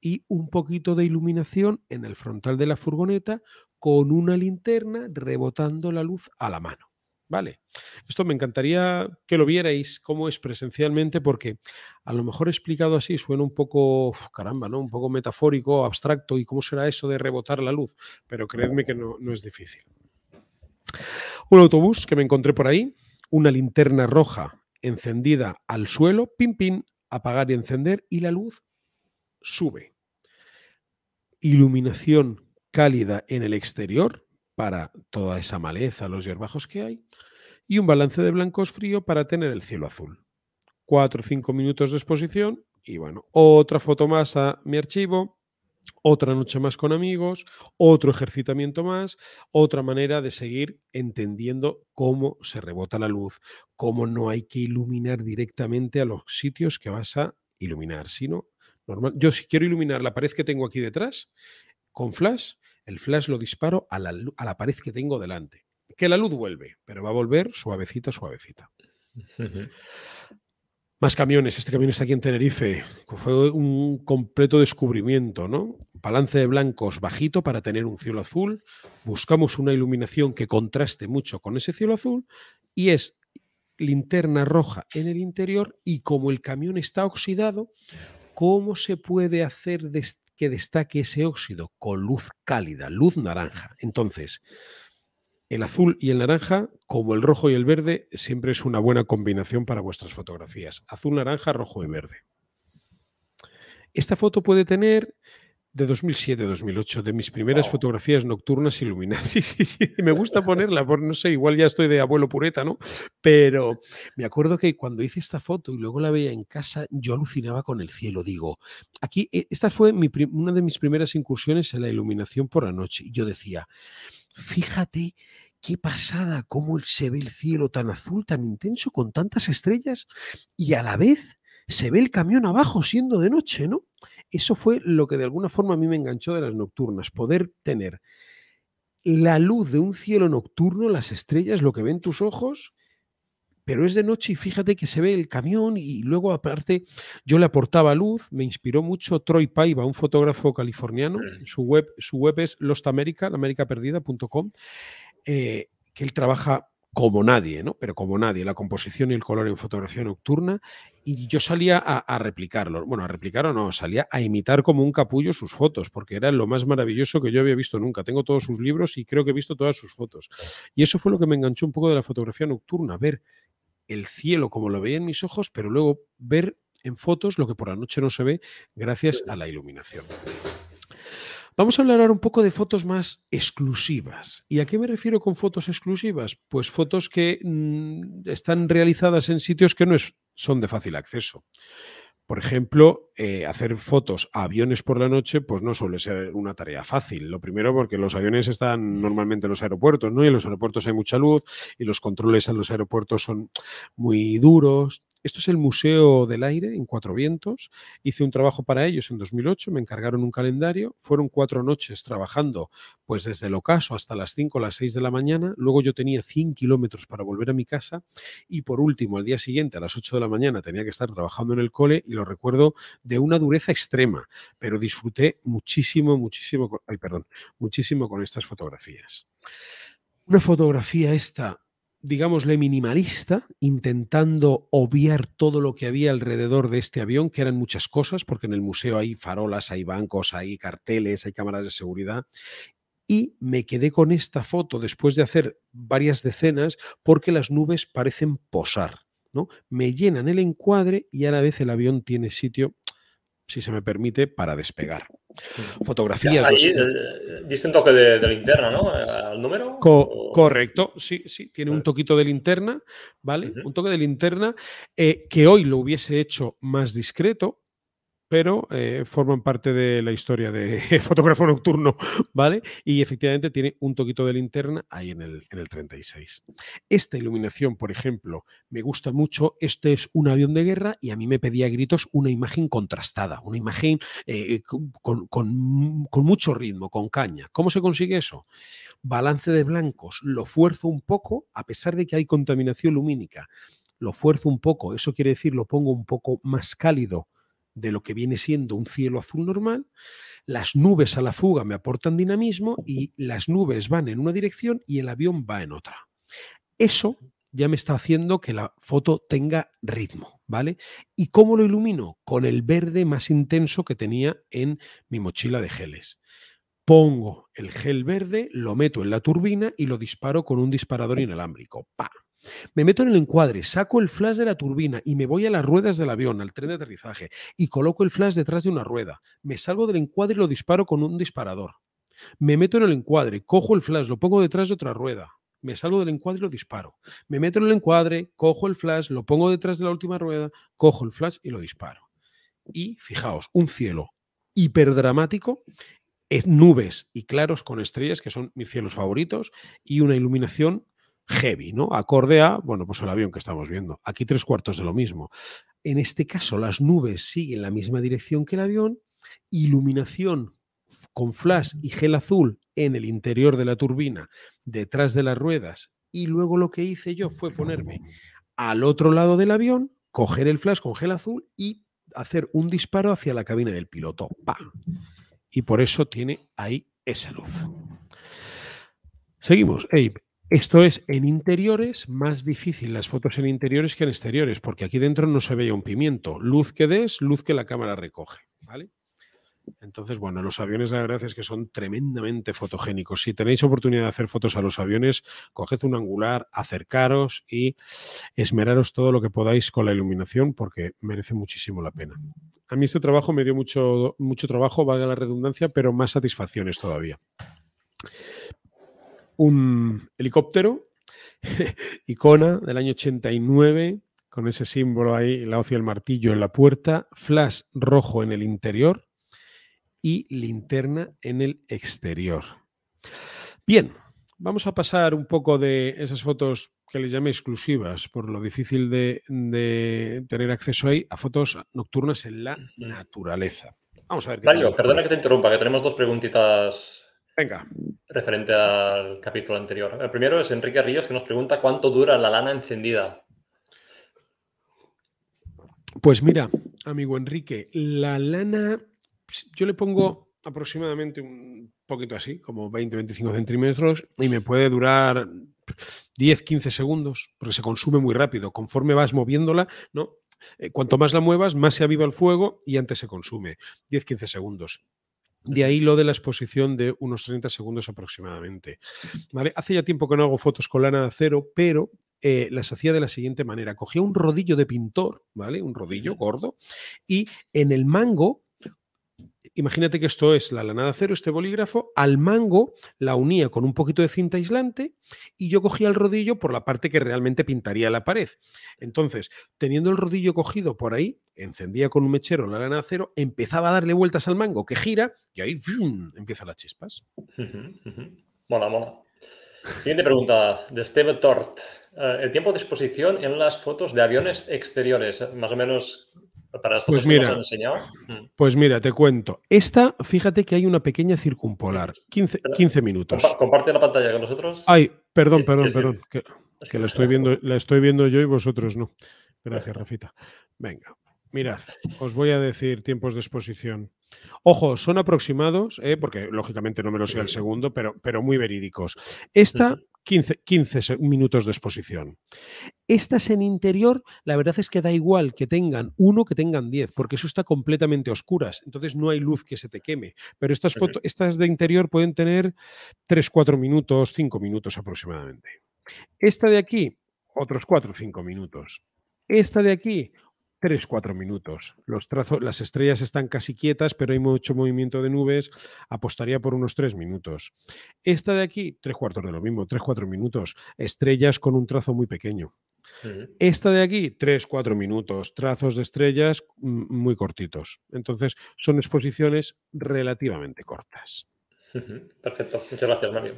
y un poquito de iluminación en el frontal de la furgoneta con una linterna rebotando la luz a la mano. Vale, esto me encantaría que lo vierais cómo es presencialmente, porque a lo mejor explicado así suena un poco, caramba, ¿no? Un poco metafórico, abstracto, y cómo será eso de rebotar la luz, pero creedme que no, es difícil. Un autobús que me encontré por ahí, una linterna roja encendida al suelo, pim pim apagar y encender, y la luz sube. Iluminación cálida en el exterior, para toda esa maleza, los hierbajos que hay, y un balance de blancos frío para tener el cielo azul. Cuatro o cinco minutos de exposición y bueno, otra foto más a mi archivo, otra noche más con amigos, otro ejercitamiento más, otra manera de seguir entendiendo cómo se rebota la luz, cómo no hay que iluminar directamente a los sitios que vas a iluminar, sino normal. Yo si quiero iluminar la pared que tengo aquí detrás con flash, el flash lo disparo a la, pared que tengo delante. Que la luz vuelve, pero va a volver suavecita, suavecita. Más camiones. Este camión está aquí en Tenerife. Fue un completo descubrimiento, ¿no? Balance de blancos bajito para tener un cielo azul. Buscamos una iluminación que contraste mucho con ese cielo azul. Y es linterna roja en el interior. Y como el camión está oxidado, ¿cómo se puede hacer que destaque ese óxido con luz cálida, luz naranja. Entonces, el azul y el naranja, como el rojo y el verde, siempre es una buena combinación para vuestras fotografías. Azul, naranja, rojo y verde. Esta foto puede tener de 2007-2008, de mis primeras fotografías nocturnas iluminadas. y me gusta ponerla, por no sé, igual ya estoy de abuelo pureta, ¿no? Pero me acuerdo que cuando hice esta foto y luego la veía en casa, yo alucinaba con el cielo, digo. Aquí, e, esta fue una de mis primeras incursiones en la iluminación por la noche. yo decía, fíjate qué pasada, cómo se ve el cielo tan azul, tan intenso, con tantas estrellas, y a la vez se ve el camión abajo siendo de noche, ¿no? eso fue lo que de alguna forma a mí me enganchó de las nocturnas, poder tener la luz de un cielo nocturno, las estrellas, lo que ven tus ojos, pero es de noche y fíjate que se ve el camión y luego aparte yo le aportaba luz, me inspiró mucho Troy Paiva, un fotógrafo californiano, mm. su web, su web es lostamerica, lamericaperdida.com, eh, que él trabaja como nadie, ¿no? Pero como nadie, la composición y el color en fotografía nocturna. Y yo salía a, replicarlo. Bueno, a replicar o no, salía a imitar como un capullo sus fotos, porque era lo más maravilloso que yo había visto nunca. Tengo todos sus libros y creo que he visto todas sus fotos. Y eso fue lo que me enganchó un poco de la fotografía nocturna, ver el cielo como lo veía en mis ojos, pero luego ver en fotos lo que por la noche no se ve gracias a la iluminación. Vamos a hablar ahora un poco de fotos más exclusivas. ¿Y a qué me refiero con fotos exclusivas? Pues fotos que mm, están realizadas en sitios que no son de fácil acceso. Por ejemplo, eh, hacer fotos a aviones por la noche, pues no suele ser una tarea fácil. Lo primero, porque los aviones están normalmente en los aeropuertos, ¿no? Y en los aeropuertos hay mucha luz y los controles en los aeropuertos son muy duros. Esto es el Museo del Aire en Cuatro Vientos. Hice un trabajo para ellos en 2008, me encargaron un calendario, fueron cuatro noches trabajando pues desde el ocaso hasta las 5 o las 6 de la mañana, luego yo tenía 100 kilómetros para volver a mi casa y por último, al día siguiente a las 8 de la mañana tenía que estar trabajando en el cole y lo recuerdo de una dureza extrema, pero disfruté muchísimo, muchísimo, perdón, muchísimo con estas fotografías. Una fotografía esta digámosle, minimalista, intentando obviar todo lo que había alrededor de este avión, que eran muchas cosas, porque en el museo hay farolas, hay bancos, hay carteles, hay cámaras de seguridad. Y me quedé con esta foto después de hacer varias decenas, porque las nubes parecen posar. ¿no? Me llenan el encuadre y a la vez el avión tiene sitio si se me permite, para despegar. Fotografías. Ahí, eh, un toque de, linterna, ¿no? Al número. correcto, sí, sí, tiene un toquito de linterna, ¿vale? Un toque de linterna eh, que hoy lo hubiese hecho más discreto, pero eh, forman parte de la historia de Fotógrafo Nocturno, ¿vale? Y efectivamente tiene un toquito de linterna ahí en el, 36. Esta iluminación, por ejemplo, me gusta mucho. Este es un avión de guerra y a mí me pedía gritos una imagen contrastada, una imagen eh, con, con mucho ritmo, con caña. ¿Cómo se consigue eso? Balance de blancos. Lo fuerzo un poco a pesar de que hay contaminación lumínica lo fuerzo un poco, eso quiere decir lo pongo un poco más cálido, de lo que viene siendo un cielo azul normal, las nubes a la fuga me aportan dinamismo y las nubes van en una dirección y el avión va en otra. Eso ya me está haciendo que la foto tenga ritmo, ¿vale? ¿Y cómo lo ilumino? Con el verde más intenso que tenía en mi mochila de geles. Pongo el gel verde, lo meto en la turbina y lo disparo con un disparador inalámbrico. ¡Pam! Me meto en el encuadre, saco el flash de la turbina y me voy a las ruedas del avión, al tren de aterrizaje, y coloco el flash detrás de una rueda. Me salgo del encuadre y lo disparo con un disparador. Me meto en el encuadre, cojo el flash, lo pongo detrás de otra rueda. Me salgo del encuadre y lo disparo. Me meto en el encuadre, cojo el flash, lo pongo detrás de la última rueda, cojo el flash y lo disparo. Y fijaos, un cielo hiperdramático eh, nubes y claros con estrellas, que son mis cielos favoritos, y una iluminación heavy, ¿no? Acorde a, bueno, pues el avión que estamos viendo. Aquí tres cuartos de lo mismo. En este caso, las nubes siguen la misma dirección que el avión, iluminación con flash y gel azul en el interior de la turbina, detrás de las ruedas. Y luego lo que hice yo fue ponerme al otro lado del avión, coger el flash con gel azul y hacer un disparo hacia la cabina del piloto. Pa. Y por eso tiene ahí esa luz. Seguimos, esto es en interiores más difícil las fotos en interiores que en exteriores, porque aquí dentro no se veía un pimiento. Luz que des, luz que la cámara recoge, ¿vale? Entonces, bueno, los aviones la verdad es que son tremendamente fotogénicos. Si tenéis oportunidad de hacer fotos a los aviones, coged un angular, acercaros y esmeraros todo lo que podáis con la iluminación porque merece muchísimo la pena. A mí este trabajo me dio mucho, mucho trabajo, valga la redundancia, pero más satisfacciones todavía un helicóptero, icona del año 89, con ese símbolo ahí, la hoja y el martillo en la puerta, flash rojo en el interior y linterna en el exterior. Bien, vamos a pasar un poco de esas fotos que les llame exclusivas, por lo difícil de, tener acceso ahí, a fotos nocturnas en la naturaleza. Vamos a ver Mario, perdona que te interrumpa, que tenemos dos preguntitas Venga. Referente al capítulo anterior. El primero es Enrique Ríos que nos pregunta cuánto dura la lana encendida. Pues mira, amigo Enrique, la lana yo le pongo aproximadamente un poquito así, como 20-25 centímetros, y me puede durar 10-15 segundos, porque se consume muy rápido. Conforme vas moviéndola, ¿no? Eh, cuanto más la muevas, más se aviva el fuego y antes se consume. 10-15 segundos. De ahí lo de la exposición de unos 30 segundos aproximadamente. ¿Vale? Hace ya tiempo que no hago fotos con lana de acero, pero eh, las hacía de la siguiente manera. Cogía un rodillo de pintor, ¿vale? Un rodillo gordo, y en el mango imagínate que esto es la lanada cero, este bolígrafo, al mango la unía con un poquito de cinta aislante y yo cogía el rodillo por la parte que realmente pintaría la pared. Entonces, teniendo el rodillo cogido por ahí, encendía con un mechero la lanada cero, empezaba a darle vueltas al mango que gira y ahí ¡fum! empiezan las chispas. Mola, mola. Siguiente pregunta de Steve Tort. Eh, el tiempo de exposición en las fotos de aviones exteriores, más o menos pues mira, mm. Pues mira, te cuento. Esta, fíjate que hay una pequeña circumpolar. 15, minutos. Comparte la pantalla con nosotros. Ay, perdón, perdón, perdón. Que, la estoy viendo, la estoy viendo yo y vosotros no. Gracias, Rafita. Venga. Mirad, os voy a decir tiempos de exposición. Ojo, son aproximados, eh, porque lógicamente no me lo sé al segundo, pero, pero muy verídicos. Esta 15, minutos de exposición. Estas en interior, la verdad es que da igual que tengan uno que tengan 10, porque eso está completamente oscuras, entonces no hay luz que se te queme. Pero estas, fotos estas de interior pueden tener 3, 4 minutos, 5 minutos aproximadamente. Esta de aquí, otros 4 5 minutos. Esta de aquí, Tres, cuatro minutos. Los las estrellas están casi quietas, pero hay mucho movimiento de nubes. Apostaría por unos tres minutos. Esta de aquí, tres cuartos de lo mismo, tres, cuatro minutos. Estrellas con un trazo muy pequeño. Esta de aquí, tres, cuatro minutos, trazos de estrellas mm, muy cortitos. Entonces, son exposiciones relativamente cortas. Perfecto. Muchas gracias, Mario.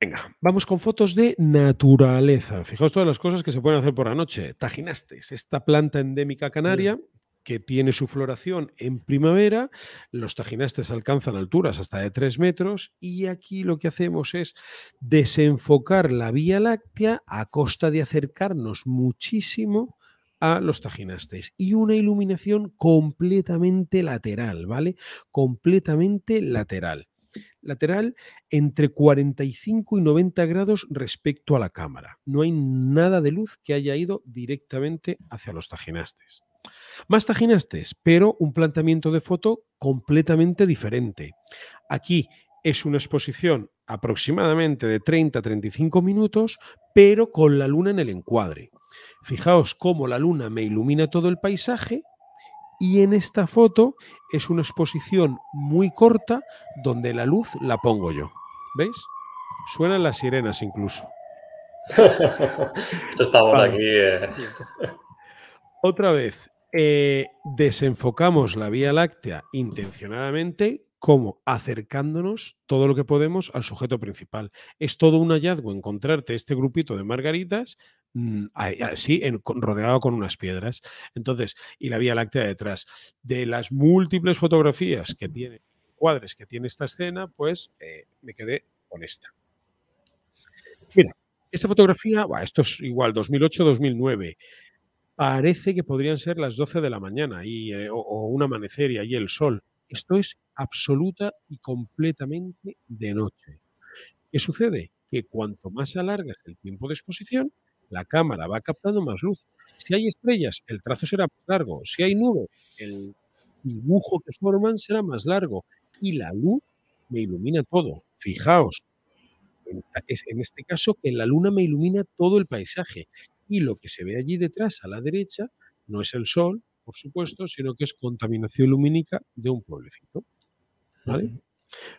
Venga, vamos con fotos de naturaleza. Fijaos todas las cosas que se pueden hacer por la noche. Tajinastes, esta planta endémica canaria, mm. que tiene su floración en primavera, los taginastes alcanzan alturas hasta de 3 metros y aquí lo que hacemos es desenfocar la Vía Láctea a costa de acercarnos muchísimo a los tajinastes y una iluminación completamente lateral, ¿vale? Completamente lateral lateral entre 45 y 90 grados respecto a la cámara. No hay nada de luz que haya ido directamente hacia los tajinastes Más tajinastes pero un planteamiento de foto completamente diferente. Aquí es una exposición aproximadamente de 30 a 35 minutos, pero con la luna en el encuadre. Fijaos cómo la luna me ilumina todo el paisaje y en esta foto es una exposición muy corta donde la luz la pongo yo. ¿Veis? Suenan las sirenas incluso. Esto está aquí. Eh. Otra vez, eh, desenfocamos la Vía Láctea intencionadamente como acercándonos todo lo que podemos al sujeto principal. Es todo un hallazgo encontrarte este grupito de margaritas Mm, así eh, rodeado con unas piedras. Entonces, y la Vía Láctea detrás. De las múltiples fotografías que tiene, cuadres que tiene esta escena, pues eh, me quedé con esta. Mira, esta fotografía, esto es igual, 2008-2009. Parece que podrían ser las 12 de la mañana y, eh, o, o, un amanecer y ahí el sol. Esto es absoluta y completamente de noche. ¿Qué sucede? Que cuanto más alargas el tiempo de exposición, la cámara va captando más luz. Si hay estrellas, el trazo será más largo. Si hay nubes, el dibujo que forman será más largo. Y la luz me ilumina todo. Fijaos, en este caso, que la luna me ilumina todo el paisaje. Y lo que se ve allí detrás, a la derecha, no es el sol, por supuesto, sino que es contaminación lumínica de un pueblecito.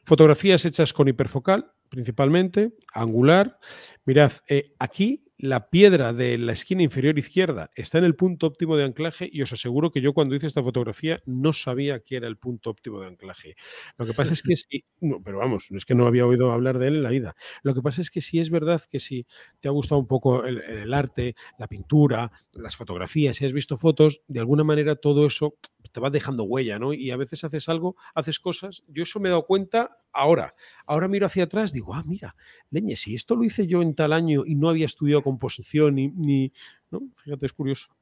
Fotografías hechas con hiperfocal, principalmente, angular. Mirad, eh, aquí la piedra de la esquina inferior izquierda está en el punto óptimo de anclaje y os aseguro que yo cuando hice esta fotografía no sabía que era el punto óptimo de anclaje. Lo que pasa es que sí, pero vamos, es que no había oído hablar de él en la vida. Lo que pasa es que si es verdad que si te ha gustado un poco el, el arte, la pintura, las fotografías, si has visto fotos, de alguna manera todo eso te vas dejando huella, ¿no? Y a veces haces algo, haces cosas. Yo eso me he dado cuenta ahora. Ahora miro hacia atrás, digo, ah, mira, leñe, si esto lo hice yo en tal año y no había estudiado composición ni, ni ¿no? Fíjate, es curioso.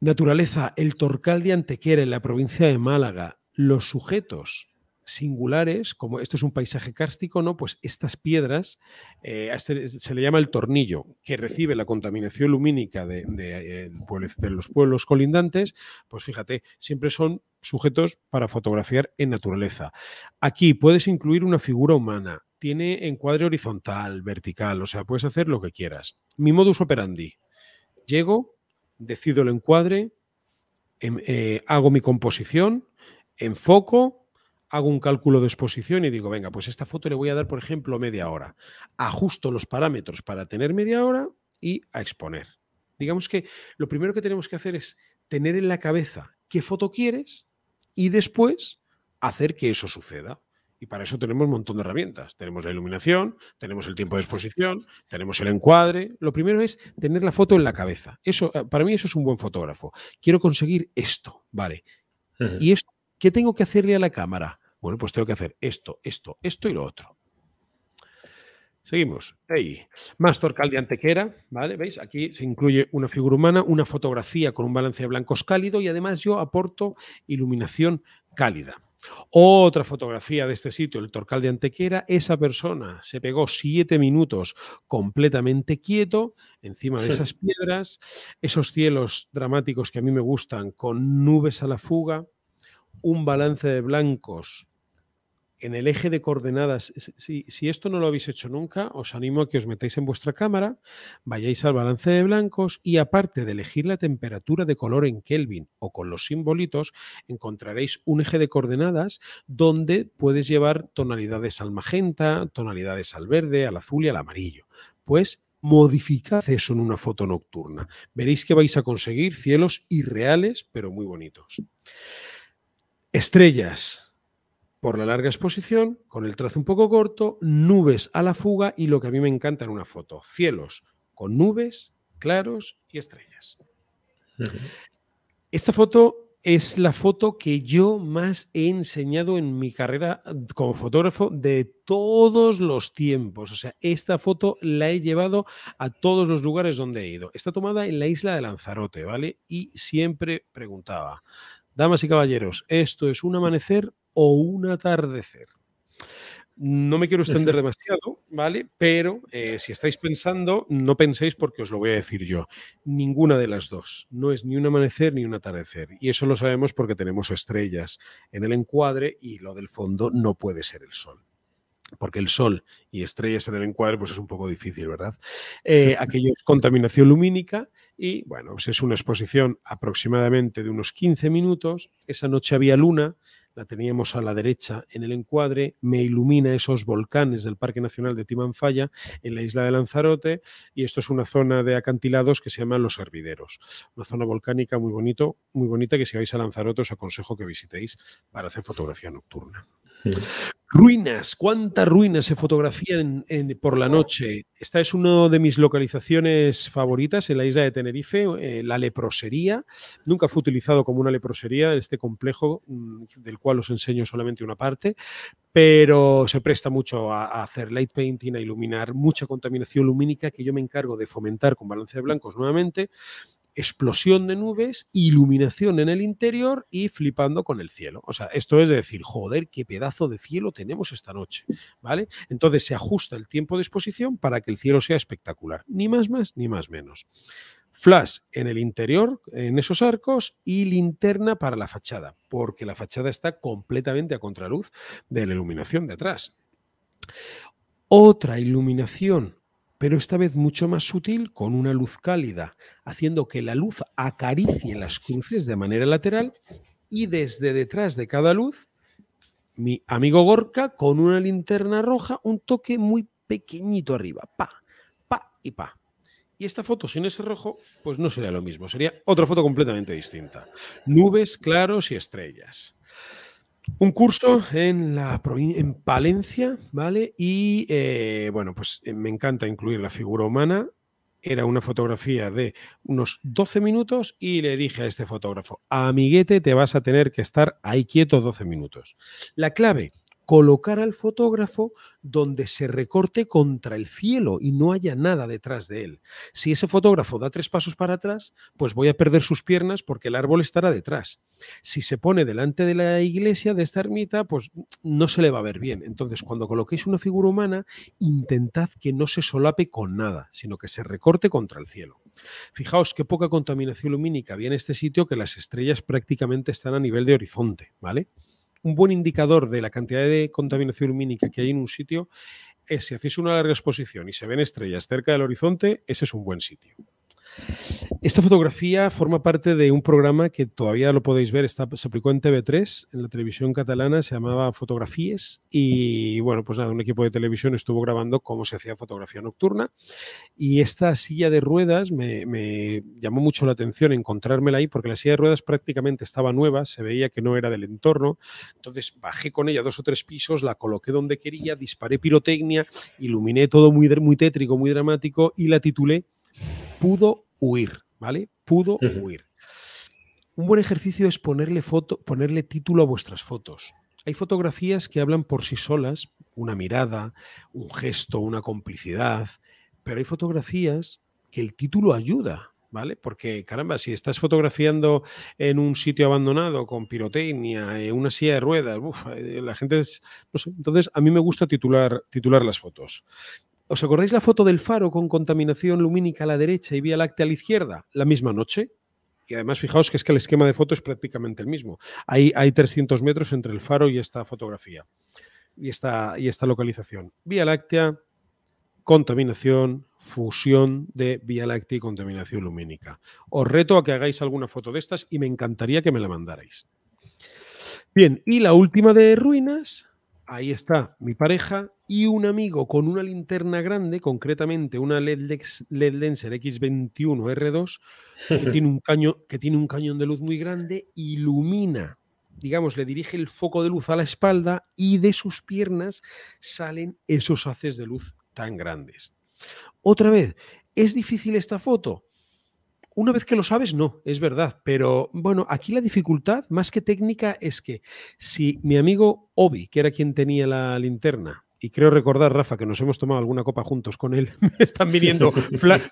Naturaleza, el Torcal de Antequera en la provincia de Málaga, los sujetos singulares, como esto es un paisaje kárstico, ¿no? Pues estas piedras, eh, este se le llama el tornillo, que recibe la contaminación lumínica eh, de, los pueblos colindantes, pues fíjate, siempre son sujetos para fotografiar en naturaleza. Aquí puedes incluir una figura humana, tiene encuadre horizontal, vertical, o sea, puedes hacer lo que quieras. Mi modus operandi. Llego, decido el encuadre, em, eh, hago mi composición, enfoco hago un cálculo de exposición y digo, venga, pues esta foto le voy a dar, por ejemplo, media hora. Ajusto los parámetros para tener media hora y a exponer. Digamos que lo primero que tenemos que hacer es tener en la cabeza qué foto quieres y después hacer que eso suceda. Y para eso tenemos un montón de herramientas. Tenemos la iluminación, tenemos el tiempo de exposición, tenemos el encuadre. Lo primero es tener la foto en la cabeza. Eso, eh, para mí eso es un buen fotógrafo. Quiero conseguir esto, ¿vale? ¿Y esto ¿Qué tengo que hacerle a la cámara? Bueno, pues tengo que hacer esto, esto, esto y lo otro. Seguimos. Hey. Más torcal de antequera, ¿vale? ¿Veis? Aquí se incluye una figura humana, una fotografía con un balance de blancos cálido y además yo aporto iluminación cálida. Otra fotografía de este sitio, el Torcal de Antequera, esa persona se pegó siete minutos completamente quieto encima de esas piedras, esos cielos dramáticos que a mí me gustan, con nubes a la fuga, un balance de blancos en el eje de coordenadas. Si, esto no lo habéis hecho nunca, os animo a que os metáis en vuestra cámara, vayáis al balance de blancos y aparte de elegir la temperatura de color en Kelvin o con los simbolitos, encontraréis un eje de coordenadas donde puedes llevar tonalidades al magenta, tonalidades al verde, al azul y al amarillo. Pues modificad eso en una foto nocturna. Veréis que vais a conseguir cielos irreales, pero muy bonitos. Estrellas por la larga exposición, con el trazo un poco corto, nubes a la fuga y lo que a mí me encanta en una foto, cielos con nubes, claros y estrellas. Esta foto es la foto que yo más he enseñado en mi carrera como fotógrafo de todos los tiempos. O sea, esta foto la he llevado a todos los lugares donde he ido. Está tomada en la isla de Lanzarote, ¿vale? Y siempre preguntaba, Damas y caballeros, esto es un amanecer o un atardecer. No me quiero extender demasiado, ¿vale? Pero eh, si estáis pensando, no penséis porque os lo voy a decir yo. Ninguna de las dos. No es ni un amanecer ni un atardecer. Y eso lo sabemos porque tenemos estrellas en el encuadre y lo del fondo no puede ser el sol porque el sol y estrellas en el encuadre pues, es un poco difícil, ¿verdad? Eh, aquello es contaminación lumínica y bueno, pues es una exposición aproximadamente de unos 15 minutos. Esa noche había luna, la teníamos a la derecha en el encuadre, me ilumina esos volcanes del Parque Nacional de Timanfaya en la isla de Lanzarote y esto es una zona de acantilados que se llama Los Hervideros, una zona volcánica muy bonito, muy bonita que si vais a Lanzarote os aconsejo que visitéis para hacer fotografía nocturna. Ruinas, cuántas ruinas se fotografían por la noche. Esta es una de mis localizaciones favoritas en la isla de Tenerife, eh, la leprosería. Nunca fue utilizado como una leprosería, este complejo mm, del cual los os enseño solamente una parte, pero se presta mucho a, hacer light painting, a iluminar mucha contaminación lumínica que yo me encargo de fomentar con balance de blancos nuevamente, explosión de nubes, iluminación en el interior y flipando con el cielo. O sea, esto es decir, joder, qué pedazo de cielo tenemos esta noche, ¿vale? Entonces se ajusta el tiempo de exposición para que el cielo sea espectacular, ni más más ni más menos flash en el interior, en esos arcos, y linterna para la fachada, porque la fachada está completamente a contraluz de la iluminación de atrás. Otra iluminación, pero esta vez mucho más sutil, con una luz cálida, haciendo que la luz acaricie las cruces de manera lateral y desde detrás de cada luz, mi amigo Gorka con una linterna roja, un toque muy pequeñito arriba, pa, pa y pa. Y esta foto sin ese rojo, pues no sería lo mismo, sería otra foto completamente distinta. Nubes, claros y estrellas. Un curso en, la, en Palencia, ¿vale? Y eh, bueno, pues eh, me encanta incluir la figura humana. Era una fotografía de unos 12 minutos y le dije a este fotógrafo, amiguete, te vas a tener que estar ahí quieto 12 minutos. La clave colocar al fotógrafo donde se recorte contra el cielo y no haya nada detrás de él. Si ese fotógrafo da tres pasos para atrás, pues voy a perder sus piernas porque el árbol estará detrás. Si se pone delante de la iglesia, de esta ermita, pues no se le va a ver bien. Entonces, cuando coloquéis una figura humana, intentad que no se solape con nada, sino que se recorte contra el cielo. Fijaos qué poca contaminación lumínica había en este sitio que las estrellas prácticamente están a nivel de horizonte, ¿vale? un buen indicador de la cantidad de contaminación lumínica que hay en un sitio es si hacéis una larga exposición y se ven estrellas cerca del horizonte, ese es un buen sitio. Esta fotografía forma parte de un programa que todavía lo podéis ver, se aplicó en TV3, en la televisión catalana, se llamaba Fotografías y bueno, pues nada, un equipo de televisión estuvo grabando cómo se hacía fotografía nocturna y esta silla de ruedas me, llamó mucho la atención encontrármela ahí porque la silla de ruedas prácticamente estaba nueva, se veía que no era del entorno, entonces bajé con ella dos o tres pisos, la coloqué donde quería, disparé pirotecnia, iluminé todo muy, muy tétrico, muy dramático y la titulé pudo huir, ¿vale? Pudo huir. Un buen ejercicio es ponerle, foto, ponerle título a vuestras fotos. Hay fotografías que hablan por sí solas, una mirada, un gesto, una complicidad, pero hay fotografías que el título ayuda, ¿vale? Porque, caramba, si estás fotografiando en un sitio abandonado con pirotecnia, en eh, una silla de ruedas, eh, la gente es, no entonces a mí me gusta titular, titular las fotos. ¿Os acordáis la foto del faro con contaminación lumínica a la derecha y Vía Láctea a la izquierda? La misma noche. Y además, fijaos que es que el esquema de foto es prácticamente el mismo. Hay, hay 300 metros entre el faro y esta fotografía y esta, y esta localización. Vía Láctea, contaminación, fusión de Vía Láctea y contaminación lumínica. Os reto a que hagáis alguna foto de estas y me encantaría que me la mandarais. Bien, y la última de ruinas, ahí está mi pareja y un amigo con una linterna grande, concretamente una LED, Lenser X21R2, que tiene, un caño, que tiene un cañón de luz muy grande, ilumina, digamos, le dirige el foco de luz a la espalda y de sus piernas salen esos haces de luz tan grandes. Otra vez, ¿es difícil esta foto? Una vez que lo sabes, no, es verdad. Pero bueno, aquí la dificultad, más que técnica, es que si mi amigo Obi, que era quien tenía la linterna, y creo recordar, Rafa, que nos hemos tomado alguna copa juntos con él, me están viniendo,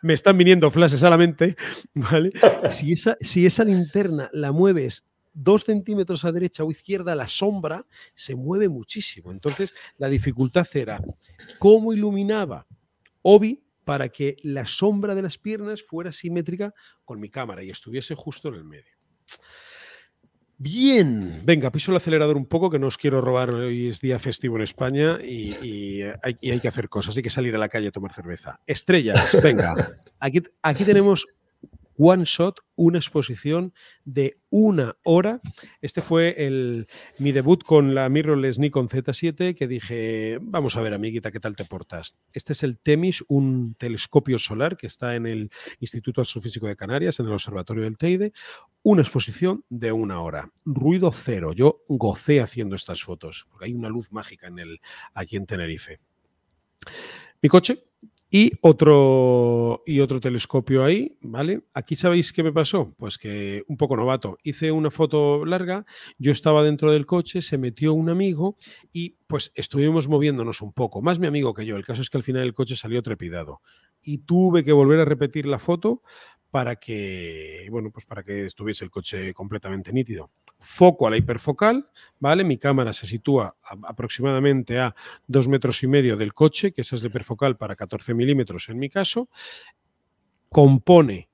me están viniendo flashes a la mente, ¿vale? Si esa, si esa linterna la mueves dos centímetros a derecha o izquierda, la sombra se mueve muchísimo. Entonces, la dificultad era cómo iluminaba Obi para que la sombra de las piernas fuera simétrica con mi cámara y estuviese justo en el medio. Bien, venga, piso el acelerador un poco, que no os quiero robar, hoy es día festivo en España y, eh, hay, que hacer cosas, hay que salir a la calle a tomar cerveza. Estrellas, venga, aquí, aquí tenemos One Shot, una exposición de una hora. Este fue el, mi debut con la mirrorless Nikon Z7 que dije, vamos a ver amiguita, ¿qué tal te portas? Este es el TEMIS, un telescopio solar que está en el Instituto Astrofísico de Canarias, en el Observatorio del Teide. Una exposición de una hora. Ruido cero. Yo gocé haciendo estas fotos, porque hay una luz mágica en el, aquí en Tenerife. Mi coche, y otro, y otro telescopio ahí, ¿vale? Aquí sabéis qué me pasó, pues que un poco novato, hice una foto larga, yo estaba dentro del coche, se metió un amigo y pues estuvimos moviéndonos un poco, más mi amigo que yo, el caso es que al final el coche salió trepidado y tuve que volver a repetir la foto para que, bueno, pues para que estuviese el coche completamente nítido. Foco a la hiperfocal, ¿vale? Mi cámara se sitúa aproximadamente a dos metros y medio del coche, que esa es de hiperfocal para 14 milímetros en mi caso. Compone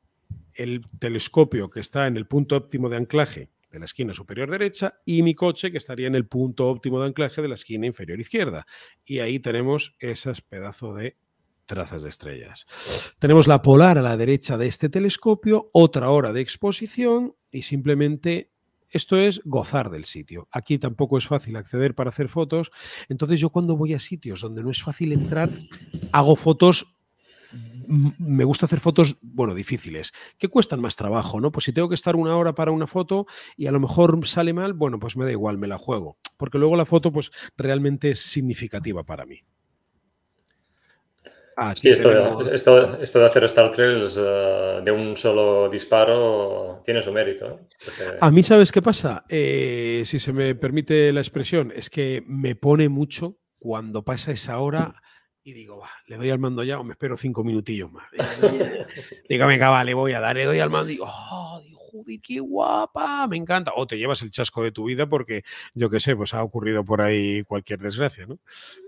el telescopio que está en el punto óptimo de anclaje de la esquina superior derecha y mi coche que estaría en el punto óptimo de anclaje de la esquina inferior izquierda. Y ahí tenemos esas pedazos de trazas de estrellas. Tenemos la polar a la derecha de este telescopio, otra hora de exposición y simplemente esto es gozar del sitio. Aquí tampoco es fácil acceder para hacer fotos. Entonces yo cuando voy a sitios donde no es fácil entrar, hago fotos me gusta hacer fotos, bueno, difíciles, que cuestan más trabajo, ¿no? Pues si tengo que estar una hora para una foto y a lo mejor sale mal, bueno, pues me da igual, me la juego, porque luego la foto pues realmente es significativa para mí sí, esto, esto, de hacer Star Trails eh, de un solo disparo tiene su mérito. ¿eh? A mí, ¿sabes qué pasa? Eh, si se me permite la expresión, es que me pone mucho cuando pasa esa hora y digo, va le doy al mando ya o me espero cinco minutillos más. dígame venga, vale, voy a dar, le doy al mando y oh, digo, oh, qué guapa, me encanta. O te llevas el chasco de tu vida porque, yo qué sé, pues ha ocurrido por ahí cualquier desgracia, ¿no?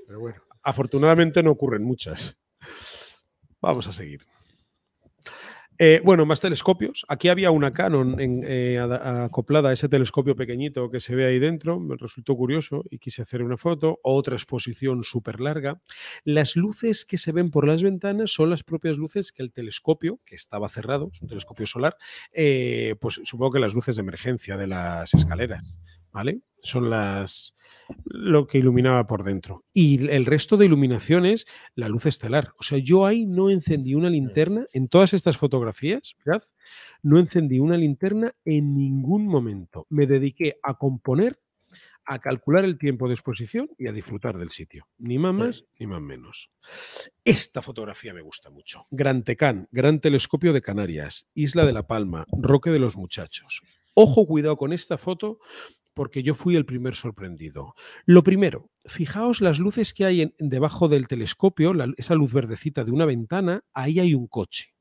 Pero bueno, afortunadamente no ocurren muchas. Vamos a seguir. Eh, bueno, más telescopios. Aquí había una Canon eh, acoplada a ese telescopio pequeñito que se ve ahí dentro. Me resultó curioso y quise hacer una foto. Otra exposición súper larga. Las luces que se ven por las ventanas son las propias luces que el telescopio, que estaba cerrado, es un telescopio solar, eh, pues supongo que las luces de emergencia de las escaleras. ¿vale? Son las lo que iluminaba por dentro. Y el resto de iluminaciones, la luz estelar. O sea, yo ahí no encendí una linterna en todas estas fotografías, ¿verdad? No encendí una linterna en ningún momento. Me dediqué a componer, a calcular el tiempo de exposición y a disfrutar del sitio. Ni más más, ni más menos. Esta fotografía me gusta mucho. Gran tecan Gran Telescopio de Canarias, Isla de la Palma, Roque de los Muchachos. Ojo, cuidado con esta foto porque yo fui el primer sorprendido. Lo primero, fijaos las luces que hay debajo del telescopio, esa luz verdecita de una ventana, ahí hay un coche.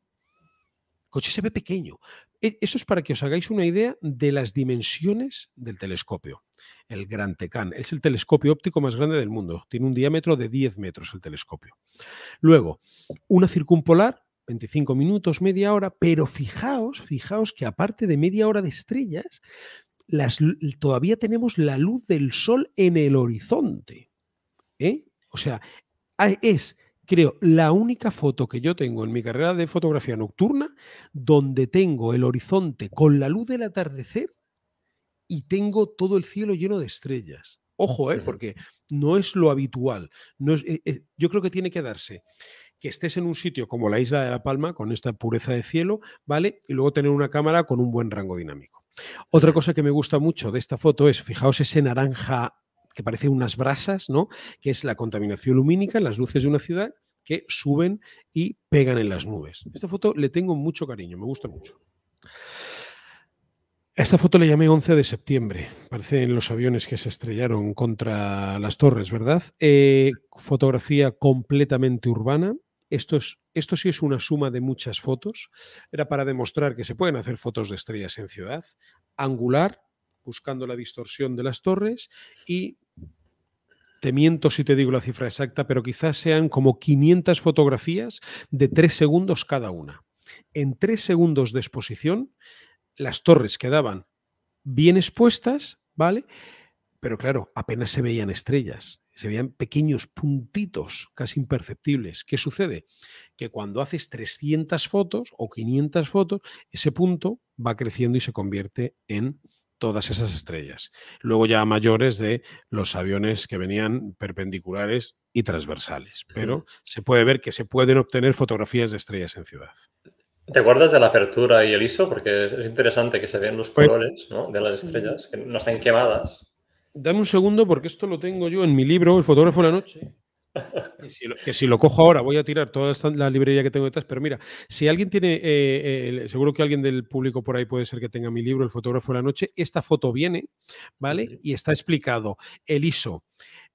El coche se ve pequeño. E, eso es para que os hagáis una idea de las dimensiones del telescopio. El Gran Tecán es el telescopio óptico más grande del mundo. Tiene un diámetro de 10 metros el telescopio. Luego, una circumpolar 25 minutos, media hora, pero fijaos, fijaos que aparte de media hora de estrellas, todavía tenemos la luz del sol en el horizonte. ¿eh? O sea, ah, es, creo, la única foto que yo tengo en mi carrera de fotografía nocturna donde tengo el horizonte con la luz del atardecer y tengo todo el cielo lleno de estrellas. Ojo, ¿eh? porque no es lo habitual. Eh, eh, yo creo que tiene que darse que estés en un sitio como la isla de La Palma, con esta pureza de cielo, ¿vale? Y luego tener una cámara con un buen rango dinámico. Otra cosa que me gusta mucho de esta foto es, fijaos ese naranja que parece unas brasas, ¿no? Que es la contaminación lumínica las luces de una ciudad que suben y pegan en las nubes. Esta foto le tengo mucho cariño, me gusta mucho. Esta foto le llamé 11 de septiembre. Parecen los aviones que se estrellaron contra las torres, ¿verdad? Eh, fotografía completamente urbana. Esto es esto sí es una suma de muchas fotos. Era para demostrar que se pueden hacer fotos de estrellas en ciudad, angular, buscando la distorsión de las torres y te miento si te digo la cifra exacta, pero quizás sean como 500 fotografías de 3 segundos cada una. En 3 segundos de exposición, las torres quedaban bien expuestas, ¿vale? Pero claro, apenas se veían estrellas se veían pequeños puntitos casi imperceptibles. ¿Qué sucede? Que cuando haces 300 fotos o 500 fotos, ese punto va creciendo y se convierte en todas esas estrellas. Luego ya mayores de los aviones que venían perpendiculares y transversales. Pero se puede ver que se pueden obtener fotografías de estrellas en ciudad. ¿Te acuerdas de la apertura y el ISO? Porque es interesante que se vean los pues colores de las pues estrellas, que no están quemadas dame un segundo porque esto lo tengo yo en mi libro, El fotógrafo de la noche. Que si, lo, cojo ahora, voy a tirar toda la librería que tengo detrás, pero mira, si alguien tiene, eh, eh, seguro que alguien del público por ahí puede ser que tenga mi libro, El fotógrafo de la noche, esta foto viene, ¿vale? Y está explicado el ISO,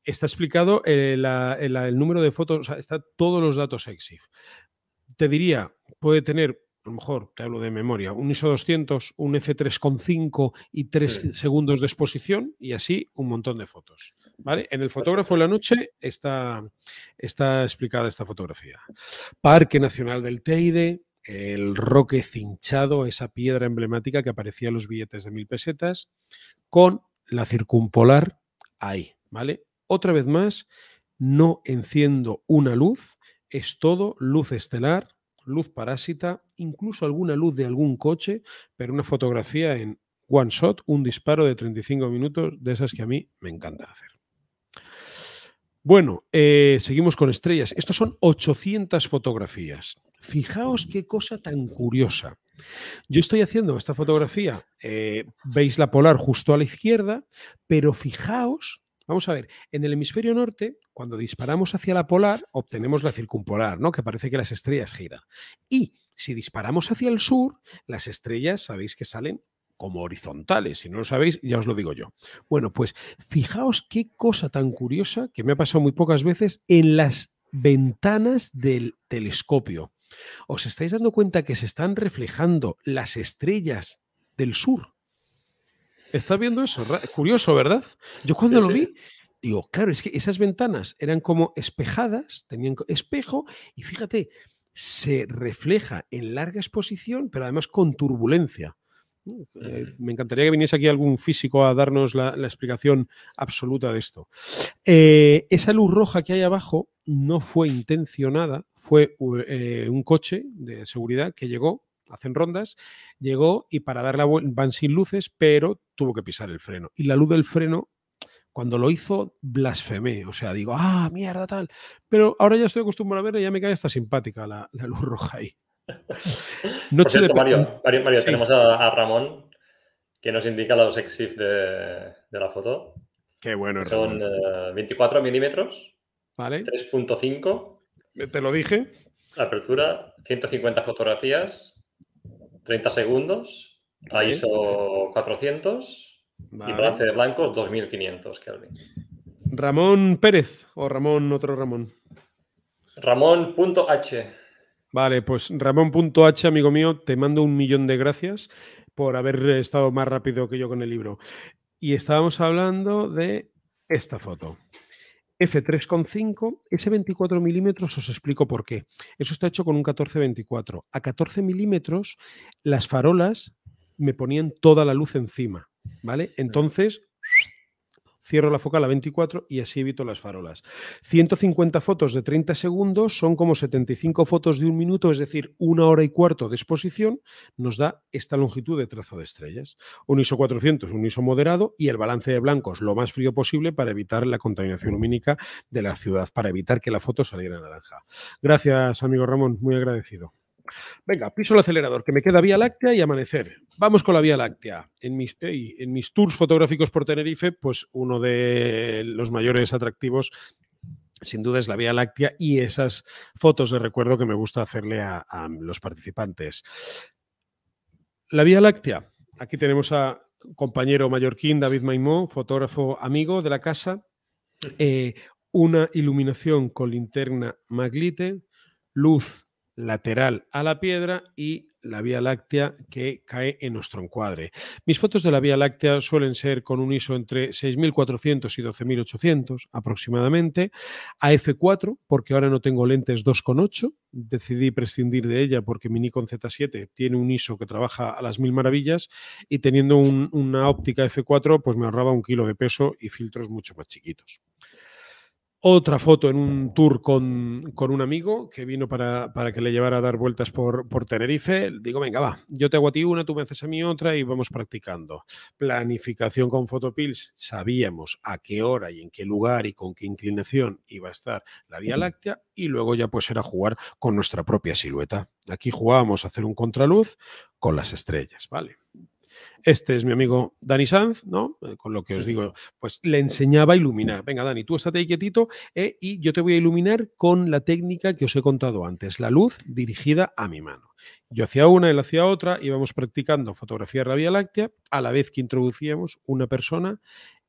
está explicado eh, el, número de fotos, o sea, está todos los datos EXIF. Te diría, puede tener lo mejor te hablo de memoria, un ISO 200, un F3.5 y 3 segundos de exposición y así un montón de fotos. ¿vale? En el fotógrafo de la noche está, está explicada esta fotografía. Parque Nacional del Teide, el roque cinchado, esa piedra emblemática que aparecía en los billetes de mil pesetas, con la circumpolar ahí. ¿vale? Otra vez más, no enciendo una luz, es todo luz estelar luz parásita, incluso alguna luz de algún coche, pero una fotografía en one shot, un disparo de 35 minutos, de esas que a mí me encanta hacer. Bueno, eh, seguimos con estrellas. Estos son 800 fotografías. Fijaos qué cosa tan curiosa. Yo estoy haciendo esta fotografía, eh, veis la polar justo a la izquierda, pero fijaos Vamos a ver, en el hemisferio norte, cuando disparamos hacia la polar, obtenemos la circumpolar, ¿no? Que parece que las estrellas giran. Y si disparamos hacia el sur, las estrellas, sabéis que salen como horizontales. Si no lo sabéis, ya os lo digo yo. Bueno, pues fijaos qué cosa tan curiosa que me ha pasado muy pocas veces en las ventanas del telescopio. ¿Os estáis dando cuenta que se están reflejando las estrellas del sur? Está viendo eso, curioso, ¿verdad? Yo cuando lo vi, digo, claro, es que esas ventanas eran como espejadas, tenían espejo, y fíjate, se refleja en larga exposición, pero además con turbulencia. Eh, mm. me encantaría que viniese aquí algún físico a darnos la, explicación absoluta de esto. Eh, esa luz roja que hay abajo no fue intencionada, fue eh, un coche de seguridad que llegó hacen rondas, llegó y para dar la vuelta van sin luces, pero tuvo que pisar el freno. Y la luz del freno, cuando lo hizo, blasfemé. O sea, digo, ah, mierda, tal. Pero ahora ya estoy acostumbrado a verla y ya me cae esta simpática la, luz roja ahí. Noche de... Mario, Mario, tenemos a, Ramón que nos indica los exif de, la foto. Qué bueno, Son 24 eh, milímetros, ¿Vale? 3.5. Te lo dije. Apertura, 150 fotografías, 30 segundos Ahí ISO 400 y balance de blancos 2500 Kelvin. Ramón Pérez o Ramón, otro Ramón. Ramón.h. Vale, pues Ramón.h, amigo mío, te mando un millón de gracias por haber estado más rápido que yo con el libro. Y estábamos hablando de esta foto. F3.5, ese 24 milímetros os explico por qué. Eso está hecho con un 14-24. A 14 milímetros las farolas me ponían toda la luz encima, ¿vale? Entonces Cierro la focal a 24 y así evito las farolas. 150 fotos de 30 segundos son como 75 fotos de un minuto, es decir, una hora y cuarto de exposición, nos da esta longitud de trazo de estrellas. Un ISO 400, un ISO moderado y el balance de blancos lo más frío posible para evitar la contaminación lumínica de la ciudad, para evitar que la foto saliera naranja. Gracias, amigo Ramón, muy agradecido. Venga, piso el acelerador, que me queda Vía Láctea y amanecer. Vamos con la Vía Láctea. En mis, tours fotográficos por Tenerife, pues uno de los mayores atractivos sin duda es la Vía Láctea y esas fotos de recuerdo que me gusta hacerle a, los participantes. La Vía Láctea. Aquí tenemos a compañero mallorquín David Maimó, fotógrafo amigo de la casa. Eh, una iluminación con linterna maglite, luz lateral a la piedra y la Vía Láctea que cae en nuestro encuadre. Mis fotos de la Vía Láctea suelen ser con un ISO entre 6400 y 12800 aproximadamente, a f4 porque ahora no tengo lentes 2.8, decidí prescindir de ella porque mi Nikon Z7 tiene un ISO que trabaja a las mil maravillas y teniendo una óptica f4 pues me ahorraba un kilo de peso y filtros mucho más chiquitos. Otra foto en un tour con, con un amigo que vino para, para, que le llevara a dar vueltas por, por, Tenerife. Digo, venga, va, yo te hago a ti una, tú me haces a mí otra y vamos practicando. Planificación con Fotopills, sabíamos a qué hora y en qué lugar y con qué inclinación iba a estar la Vía Láctea y luego ya pues era jugar con nuestra propia silueta. Aquí jugábamos a hacer un contraluz con las estrellas, ¿vale? Este es mi amigo Dani Sanz, ¿no? Eh, con lo que os digo, pues le enseñaba a iluminar. Venga, Dani, tú estate quietito eh, y yo te voy a iluminar con la técnica que os he contado antes, la luz dirigida a mi mano. Yo hacía una, él hacía otra, íbamos practicando fotografía de la Vía Láctea a la vez que introducíamos una persona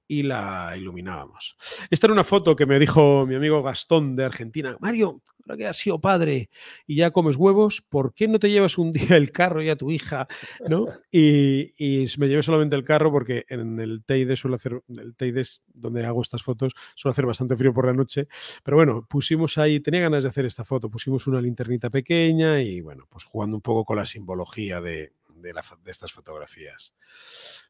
y la iluminábamos. Esta era una foto que me dijo mi amigo Gastón de Argentina. Mario, ahora que has sido padre y ya comes huevos, ¿por qué no te llevas un día el carro y a tu hija? ¿No? Y, me llevé solamente el carro porque en el Teide suelo hacer, el Teide donde hago estas fotos, suele hacer bastante frío por la noche. Pero bueno, pusimos ahí, tenía ganas de hacer esta foto, pusimos una linternita pequeña y bueno, pues jugando un poco con la simbología de estas fotografías.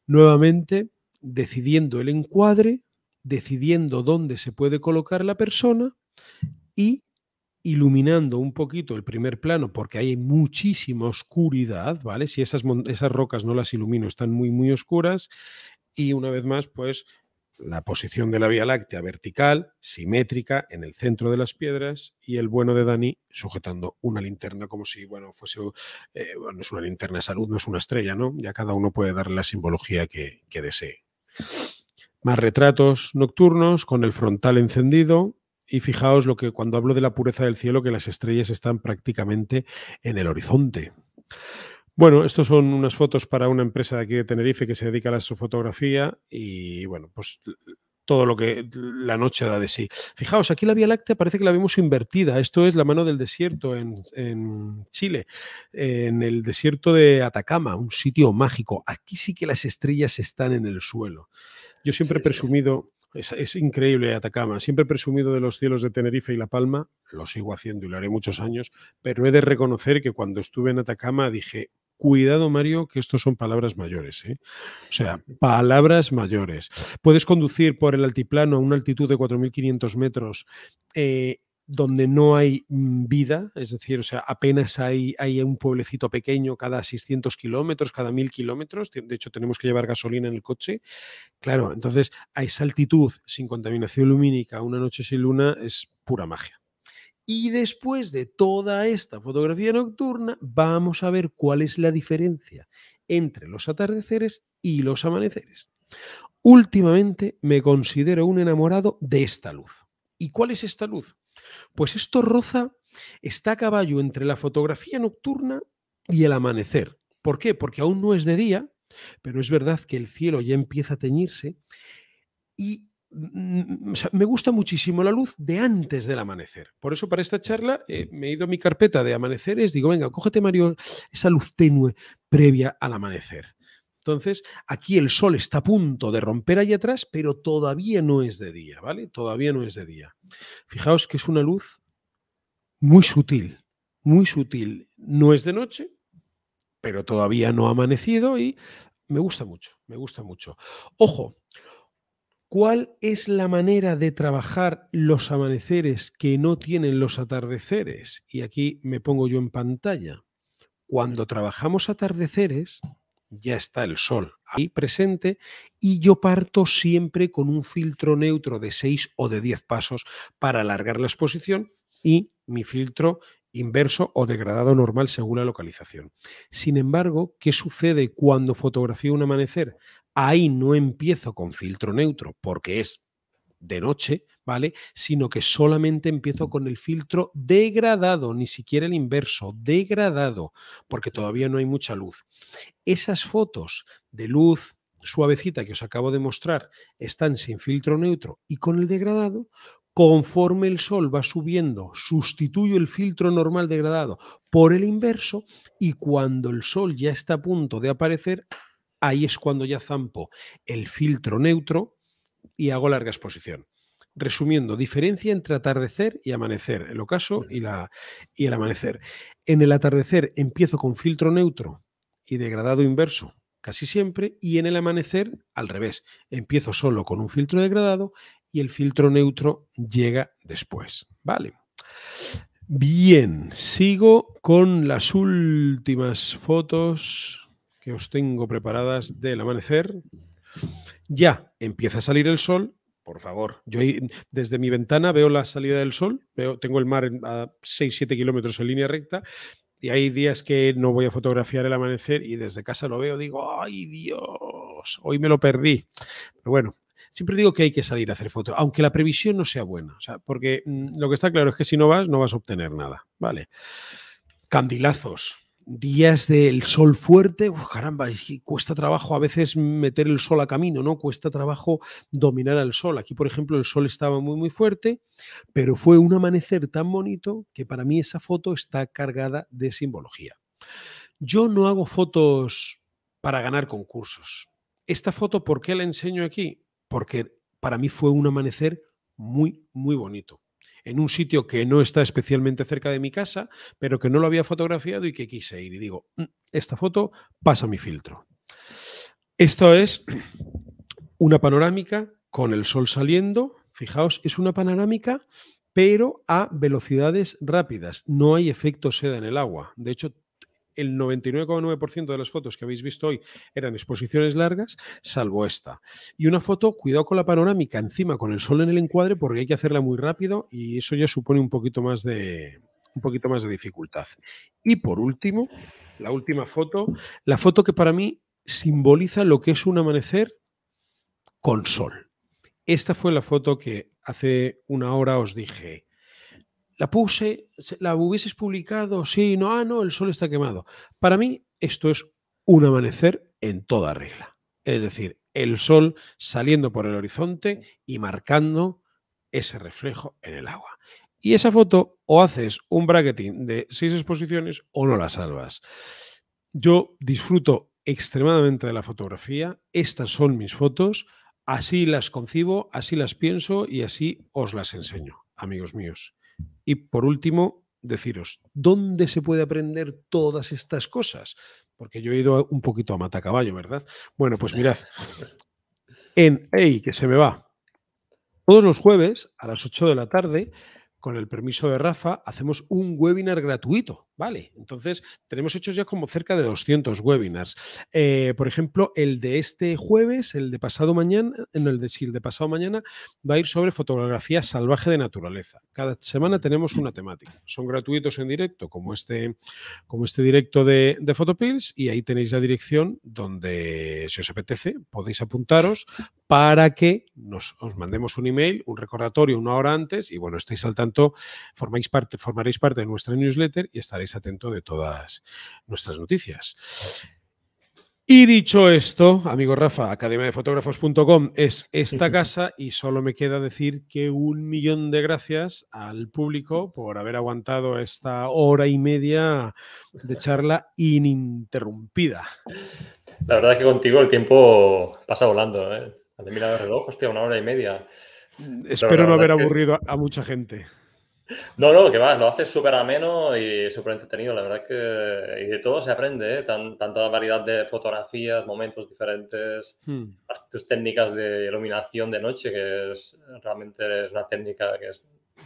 Nuevamente, decidiendo el encuadre, decidiendo dónde se puede colocar la persona y iluminando un poquito el primer plano porque hay muchísima oscuridad, ¿vale? Si esas, esas rocas no las ilumino están muy, muy oscuras y una vez más, pues la posición de la Vía Láctea vertical, simétrica, en el centro de las piedras, y el bueno de Dani sujetando una linterna como si, bueno, fuese, eh, es una linterna de salud, no es una estrella, ¿no? Ya cada uno puede darle la simbología que desee. Más retratos nocturnos con el frontal encendido. Y fijaos lo que cuando hablo de la pureza del cielo, que las estrellas están prácticamente en el horizonte. Bueno, estas son unas fotos para una empresa de aquí de Tenerife que se dedica a la astrofotografía y bueno, pues todo lo que la noche da de sí. Fijaos, aquí la Vía Láctea parece que la vemos invertida. Esto es la mano del desierto en, Chile, en el desierto de Atacama, un sitio mágico. Aquí sí que las estrellas están en el suelo. Yo siempre he presumido... Es, es, increíble Atacama. Siempre he presumido de los cielos de Tenerife y La Palma, lo sigo haciendo y lo haré muchos años, pero he de reconocer que cuando estuve en Atacama dije, cuidado, Mario, que esto son palabras mayores. ¿eh? O sea, palabras mayores. Puedes conducir por el altiplano a una altitud de 4.500 metros. Eh, donde no hay mm, vida, es decir, o sea, apenas hay, hay un pueblecito pequeño cada 600 kilómetros, cada 1000 kilómetros, de hecho tenemos que llevar gasolina en el coche, claro, entonces a esa altitud sin contaminación lumínica, una noche sin luna, es pura magia. Y después de toda esta fotografía nocturna, vamos a ver cuál es la diferencia entre los atardeceres y los amaneceres. Últimamente me considero un enamorado de esta luz. ¿Y cuál es esta luz? Pues esto roza, está a caballo entre la fotografía nocturna y el amanecer. ¿Por qué? Porque aún no es de día, pero es verdad que el cielo ya empieza a teñirse y Mm, me gusta muchísimo la luz de antes del amanecer. Por eso para esta charla eh, me he ido a mi carpeta de amaneceres, digo, venga, cógete Mario esa luz tenue previa al amanecer. Entonces, aquí el sol está a punto de romper ahí atrás, pero todavía no es de día, ¿vale? Todavía no es de día. Fijaos que es una luz muy sutil, muy sutil. No es de noche, pero todavía no ha amanecido y me gusta mucho, me gusta mucho. Ojo, ¿Cuál es la manera de trabajar los amaneceres que no tienen los atardeceres? Y aquí me pongo yo en pantalla. Cuando trabajamos atardeceres, ya está el sol ahí presente y yo parto siempre con un filtro neutro de 6 o de 10 pasos para alargar la exposición y mi filtro inverso o degradado normal según la localización. Sin embargo, ¿qué sucede cuando fotografío un amanecer Ahí no empiezo con filtro neutro porque es de noche, ¿vale? Sino que solamente empiezo con el filtro degradado, ni siquiera el inverso, degradado, porque todavía no hay mucha luz. Esas fotos de luz suavecita que os acabo de mostrar están sin filtro neutro y con el degradado, conforme el sol va subiendo, sustituyo el filtro normal degradado por el inverso y cuando el sol ya está a punto de aparecer, ahí es cuando ya zampo el filtro neutro y hago larga exposición. Resumiendo, diferencia entre atardecer y amanecer, el ocaso y, la, y el amanecer. En el atardecer empiezo con filtro neutro y degradado inverso, casi siempre, y en el amanecer al revés. Empiezo solo con un filtro degradado y el filtro neutro llega después. Vale. Bien, sigo con las últimas fotos que os tengo preparadas del amanecer. Ya empieza a salir el sol, por favor. Yo desde mi ventana veo la salida del sol, tengo el mar a 6-7 kilómetros en línea recta. Y hay días que no voy a fotografiar el amanecer y desde casa lo veo, digo, ¡ay Dios! Hoy me lo perdí. Pero bueno, siempre digo que hay que salir a hacer fotos, aunque la previsión no sea buena, o porque mm, lo que está claro es que si no vas, no vas a obtener nada, ¿vale? Candilazos, días del sol fuerte, caramba, cuesta trabajo a veces meter el sol a camino, ¿no? Cuesta trabajo dominar al sol. Aquí, por ejemplo, el sol estaba muy, muy fuerte, pero fue un amanecer tan bonito que para mí esa foto está cargada de simbología. Yo no hago fotos para ganar concursos. Esta foto, ¿por qué la enseño aquí? Porque para mí fue un amanecer muy, muy bonito en un sitio que no está especialmente cerca de mi casa, pero que no lo había fotografiado y que quise ir. Y digo, mm, esta foto pasa mi filtro. Esto es una panorámica con el sol saliendo. Fijaos, es una panorámica pero a velocidades rápidas. No hay efecto seda en el agua. De hecho, el 99,9% de las fotos que habéis visto hoy eran exposiciones largas, salvo esta. Y una foto, cuidado con la panorámica, encima con el sol en el encuadre, porque hay que hacerla muy rápido y eso ya supone un poquito más de, un poquito más de dificultad. Y por último, la última foto, la foto que para mí simboliza lo que es un amanecer con sol. Esta fue la foto que hace una hora os dije, la puse, la hubieses publicado, sí, no, ah, no, el sol está quemado. Para mí, esto es un amanecer en toda regla. Es decir, el sol saliendo por el horizonte y marcando ese reflejo en el agua. Y esa foto o haces un bracketing de seis exposiciones o no la salvas. Yo disfruto extremadamente de la fotografía. Estas son mis fotos. Así las concibo, así las pienso y así os las enseño, amigos míos. Y por último, deciros, ¿dónde se puede aprender todas estas cosas? Porque yo he ido un poquito a matacaballo, ¿verdad? Bueno, pues mirad, en ¡Ey, que se me va! Todos los jueves a las 8 de la tarde, con el permiso de Rafa, hacemos un webinar gratuito Vale, entonces tenemos hechos ya como cerca de 200 webinars. Eh, por ejemplo, el de este jueves, el de pasado mañana, en el de, el de pasado mañana, va a ir sobre fotografía salvaje de naturaleza. Cada semana tenemos una temática. Son gratuitos en directo, como este, como este directo de, de Photopills, y ahí tenéis la dirección donde, si os apetece, podéis apuntaros para que nos, os mandemos un email, un recordatorio una hora antes, y bueno, estáis al tanto, formáis parte, formaréis parte de nuestra newsletter y estaréis atento de todas nuestras noticias. Y dicho esto, amigo Rafa, fotógrafos.com es esta casa y solo me queda decir que un millón de gracias al público por haber aguantado esta hora y media de charla ininterrumpida. La verdad es que contigo el tiempo pasa volando. ¿eh? Al mirar el reloj, hostia, una hora y media. Mm, espero no haber aburrido a mucha gente. No, no, que va, lo haces súper ameno y súper entretenido, la verdad que de todo se aprende, ¿eh? Tan, tanta variedad de fotografías, momentos diferentes, hmm. tus técnicas de iluminación de noche, que es realmente es una técnica que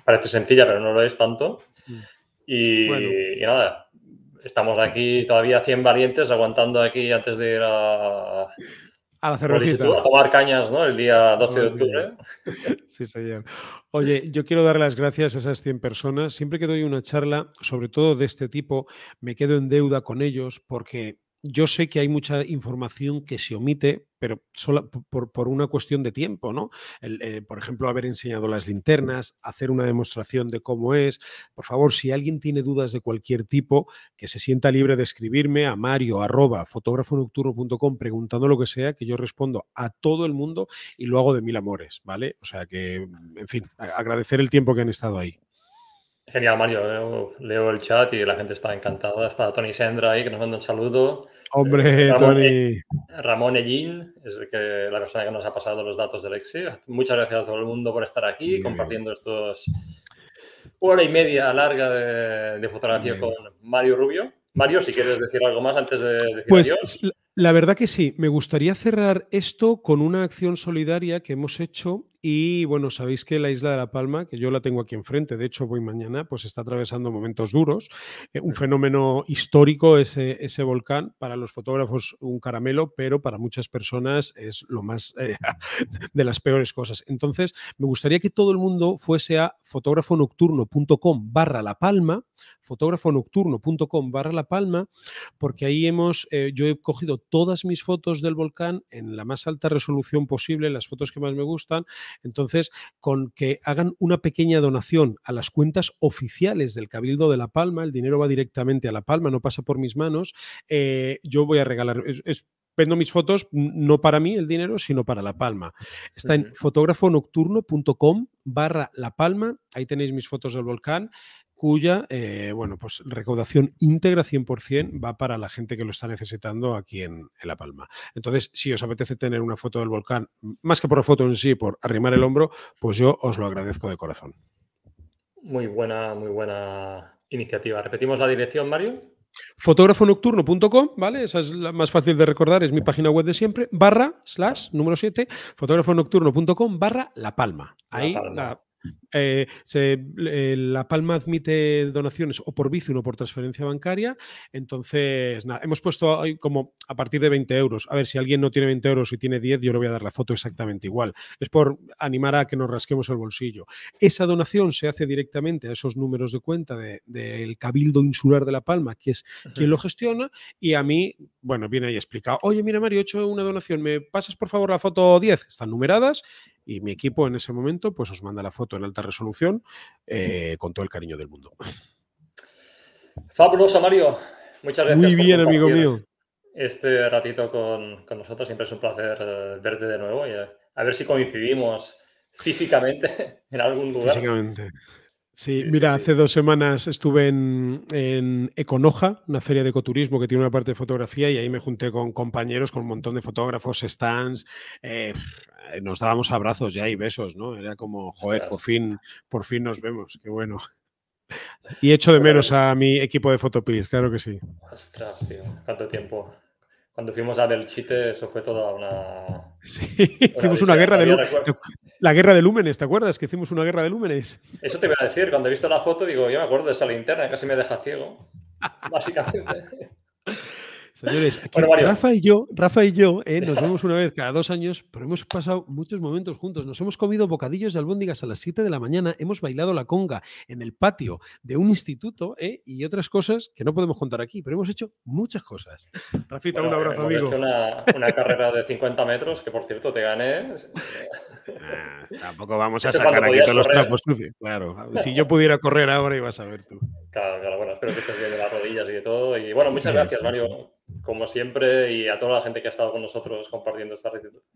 parece sencilla, pero no lo es tanto. Hmm. Y, y, nada, estamos aquí todavía 100 valientes aguantando aquí antes de ir a, a la cervecita. A tomar cañas, ¿no? El día 12 de octubre. Sí, señor. Oye, yo quiero dar las gracias a esas 100 personas. Siempre que doy una charla, sobre todo de este tipo, me quedo en deuda con ellos porque yo sé que hay mucha información que se omite, pero solo por, una cuestión de tiempo, ¿no? Eh, por ejemplo, haber enseñado las linternas, hacer una demostración de cómo es. Por favor, si alguien tiene dudas de cualquier tipo, que se sienta libre de escribirme a mario arroba preguntando lo que sea, que yo respondo a todo el mundo y lo hago de mil amores, ¿vale? O sea que, en fin, agradecer el tiempo que han estado ahí. Genial, Mario. Leo el chat y la gente está encantada. Está Tony Sendra ahí, que nos manda un saludo. Hombre, eh, Ramón, Tony. E-, Ramón Ellín es la persona que nos ha pasado los datos del Lexi. Muchas gracias a todo el mundo por estar aquí, compartiendo estos hora y media larga de, fotografía con Mario Rubio. Mario, si quieres decir algo más antes de decir pues, La verdad que sí. Me gustaría cerrar esto con una acción solidaria que hemos hecho y bueno, sabéis que la isla de La Palma, que yo la tengo aquí enfrente, de hecho voy mañana, pues está atravesando momentos duros. Eh, un fenómeno histórico ese, ese, volcán, para los fotógrafos un caramelo, pero para muchas personas es lo más eh, de las peores cosas. Entonces, me gustaría que todo el mundo fuese a fotógrafonocturno.com barra La Palma, fotógrafonocturno.com barra La Palma, porque ahí hemos, eh, yo he cogido todas mis fotos del volcán en la más alta resolución posible, las fotos que más me gustan entonces, con que hagan una pequeña donación a las cuentas oficiales del Cabildo de La Palma, el dinero va directamente a La Palma, no pasa por mis manos, eh, yo voy a regalar... vendo mis fotos no para mí el dinero, sino para La Palma. Está en fotógrafonocturno.com barra La Palma. Ahí tenéis mis fotos del volcán cuya eh, bueno, pues recaudación íntegra 100% va para la gente que lo está necesitando aquí en, La Palma. Entonces, si os apetece tener una foto del volcán, más que por la foto en sí, por arrimar el hombro, pues yo os lo agradezco de corazón. Muy buena, muy buena iniciativa. ¿Repetimos la dirección, Mario? fotógrafonocturno.com, ¿vale? Esa es la más fácil de recordar, es mi página web de siempre, barra, slash, número 7, fotógrafonocturno.com, barra, La Palma. Ahí la eh, eh, la Palma admite donaciones o por bici o por transferencia bancaria. Entonces, hemos puesto como a partir de 20 euros. A ver, si alguien no tiene 20 euros y tiene 10, yo le voy a dar la foto exactamente igual. Es por animar a que nos rasquemos el bolsillo. Esa donación se hace directamente a esos números de cuenta del Cabildo Insular de La Palma, que es quien lo gestiona, y a mí, bueno, viene ahí explicado, oye, mira Mario, he hecho una donación, ¿me pasas por favor la foto 10? Están numeradas y mi equipo en ese momento pues os manda la foto en alta resolución eh, con todo el cariño del mundo. Fabuloso, Mario. Muchas gracias. Muy bien, amigo mío. Este ratito con, nosotros siempre es un placer eh, verte de nuevo y a, eh, a ver si coincidimos físicamente en algún lugar. Físicamente. Sí, mira, hace dos semanas estuve en, en, Econoja, una feria de ecoturismo que tiene una parte de fotografía, y ahí me junté con compañeros, con un montón de fotógrafos, stands. Eh, nos dábamos abrazos ya y besos, ¿no? Era como, joder, por fin, por fin nos vemos, qué bueno. Y echo de menos a mi equipo de Fotopiz, claro que sí. Ostras, tío, cuánto tiempo cuando fuimos a Belchite, eso fue toda una. Sí, hicimos una guerra de La guerra de lúmenes, ¿te acuerdas? Que hicimos una guerra de lúmenes. Eso te iba a decir, cuando he visto la foto, digo, yo me acuerdo de esa linterna, casi me deja ciego. Básicamente. Señores, Rafa y yo, Rafa y yo eh, nos vemos una vez cada dos años, pero hemos pasado muchos momentos juntos. Nos hemos comido bocadillos de albóndigas a las 7 de la mañana, hemos bailado la conga en el patio de un instituto eh, y otras cosas que no podemos contar aquí, pero hemos hecho muchas cosas. Rafita, un abrazo, hemos Hecho una, carrera de 50 metros, que por cierto te gané. Ah, tampoco vamos a sacar aquí todos los trapos Claro, si yo pudiera correr ahora ibas a ver tú. Claro, claro, bueno, espero que estés bien de las rodillas y de todo. Y bueno, muchas gracias, Mario, como siempre, y a toda la gente que ha estado con nosotros compartiendo este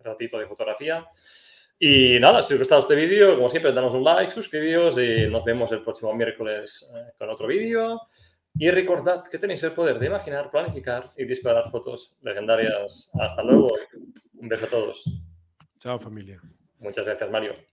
ratito de fotografía. Y nada, si os ha gustado este vídeo, como siempre, danos un like, suscribíos y nos vemos el próximo miércoles eh, con otro vídeo. Y recordad que tenéis el poder de imaginar, planificar y disparar fotos legendarias. Hasta luego. Un beso a todos. Chao familia. Muchas gracias, Mario.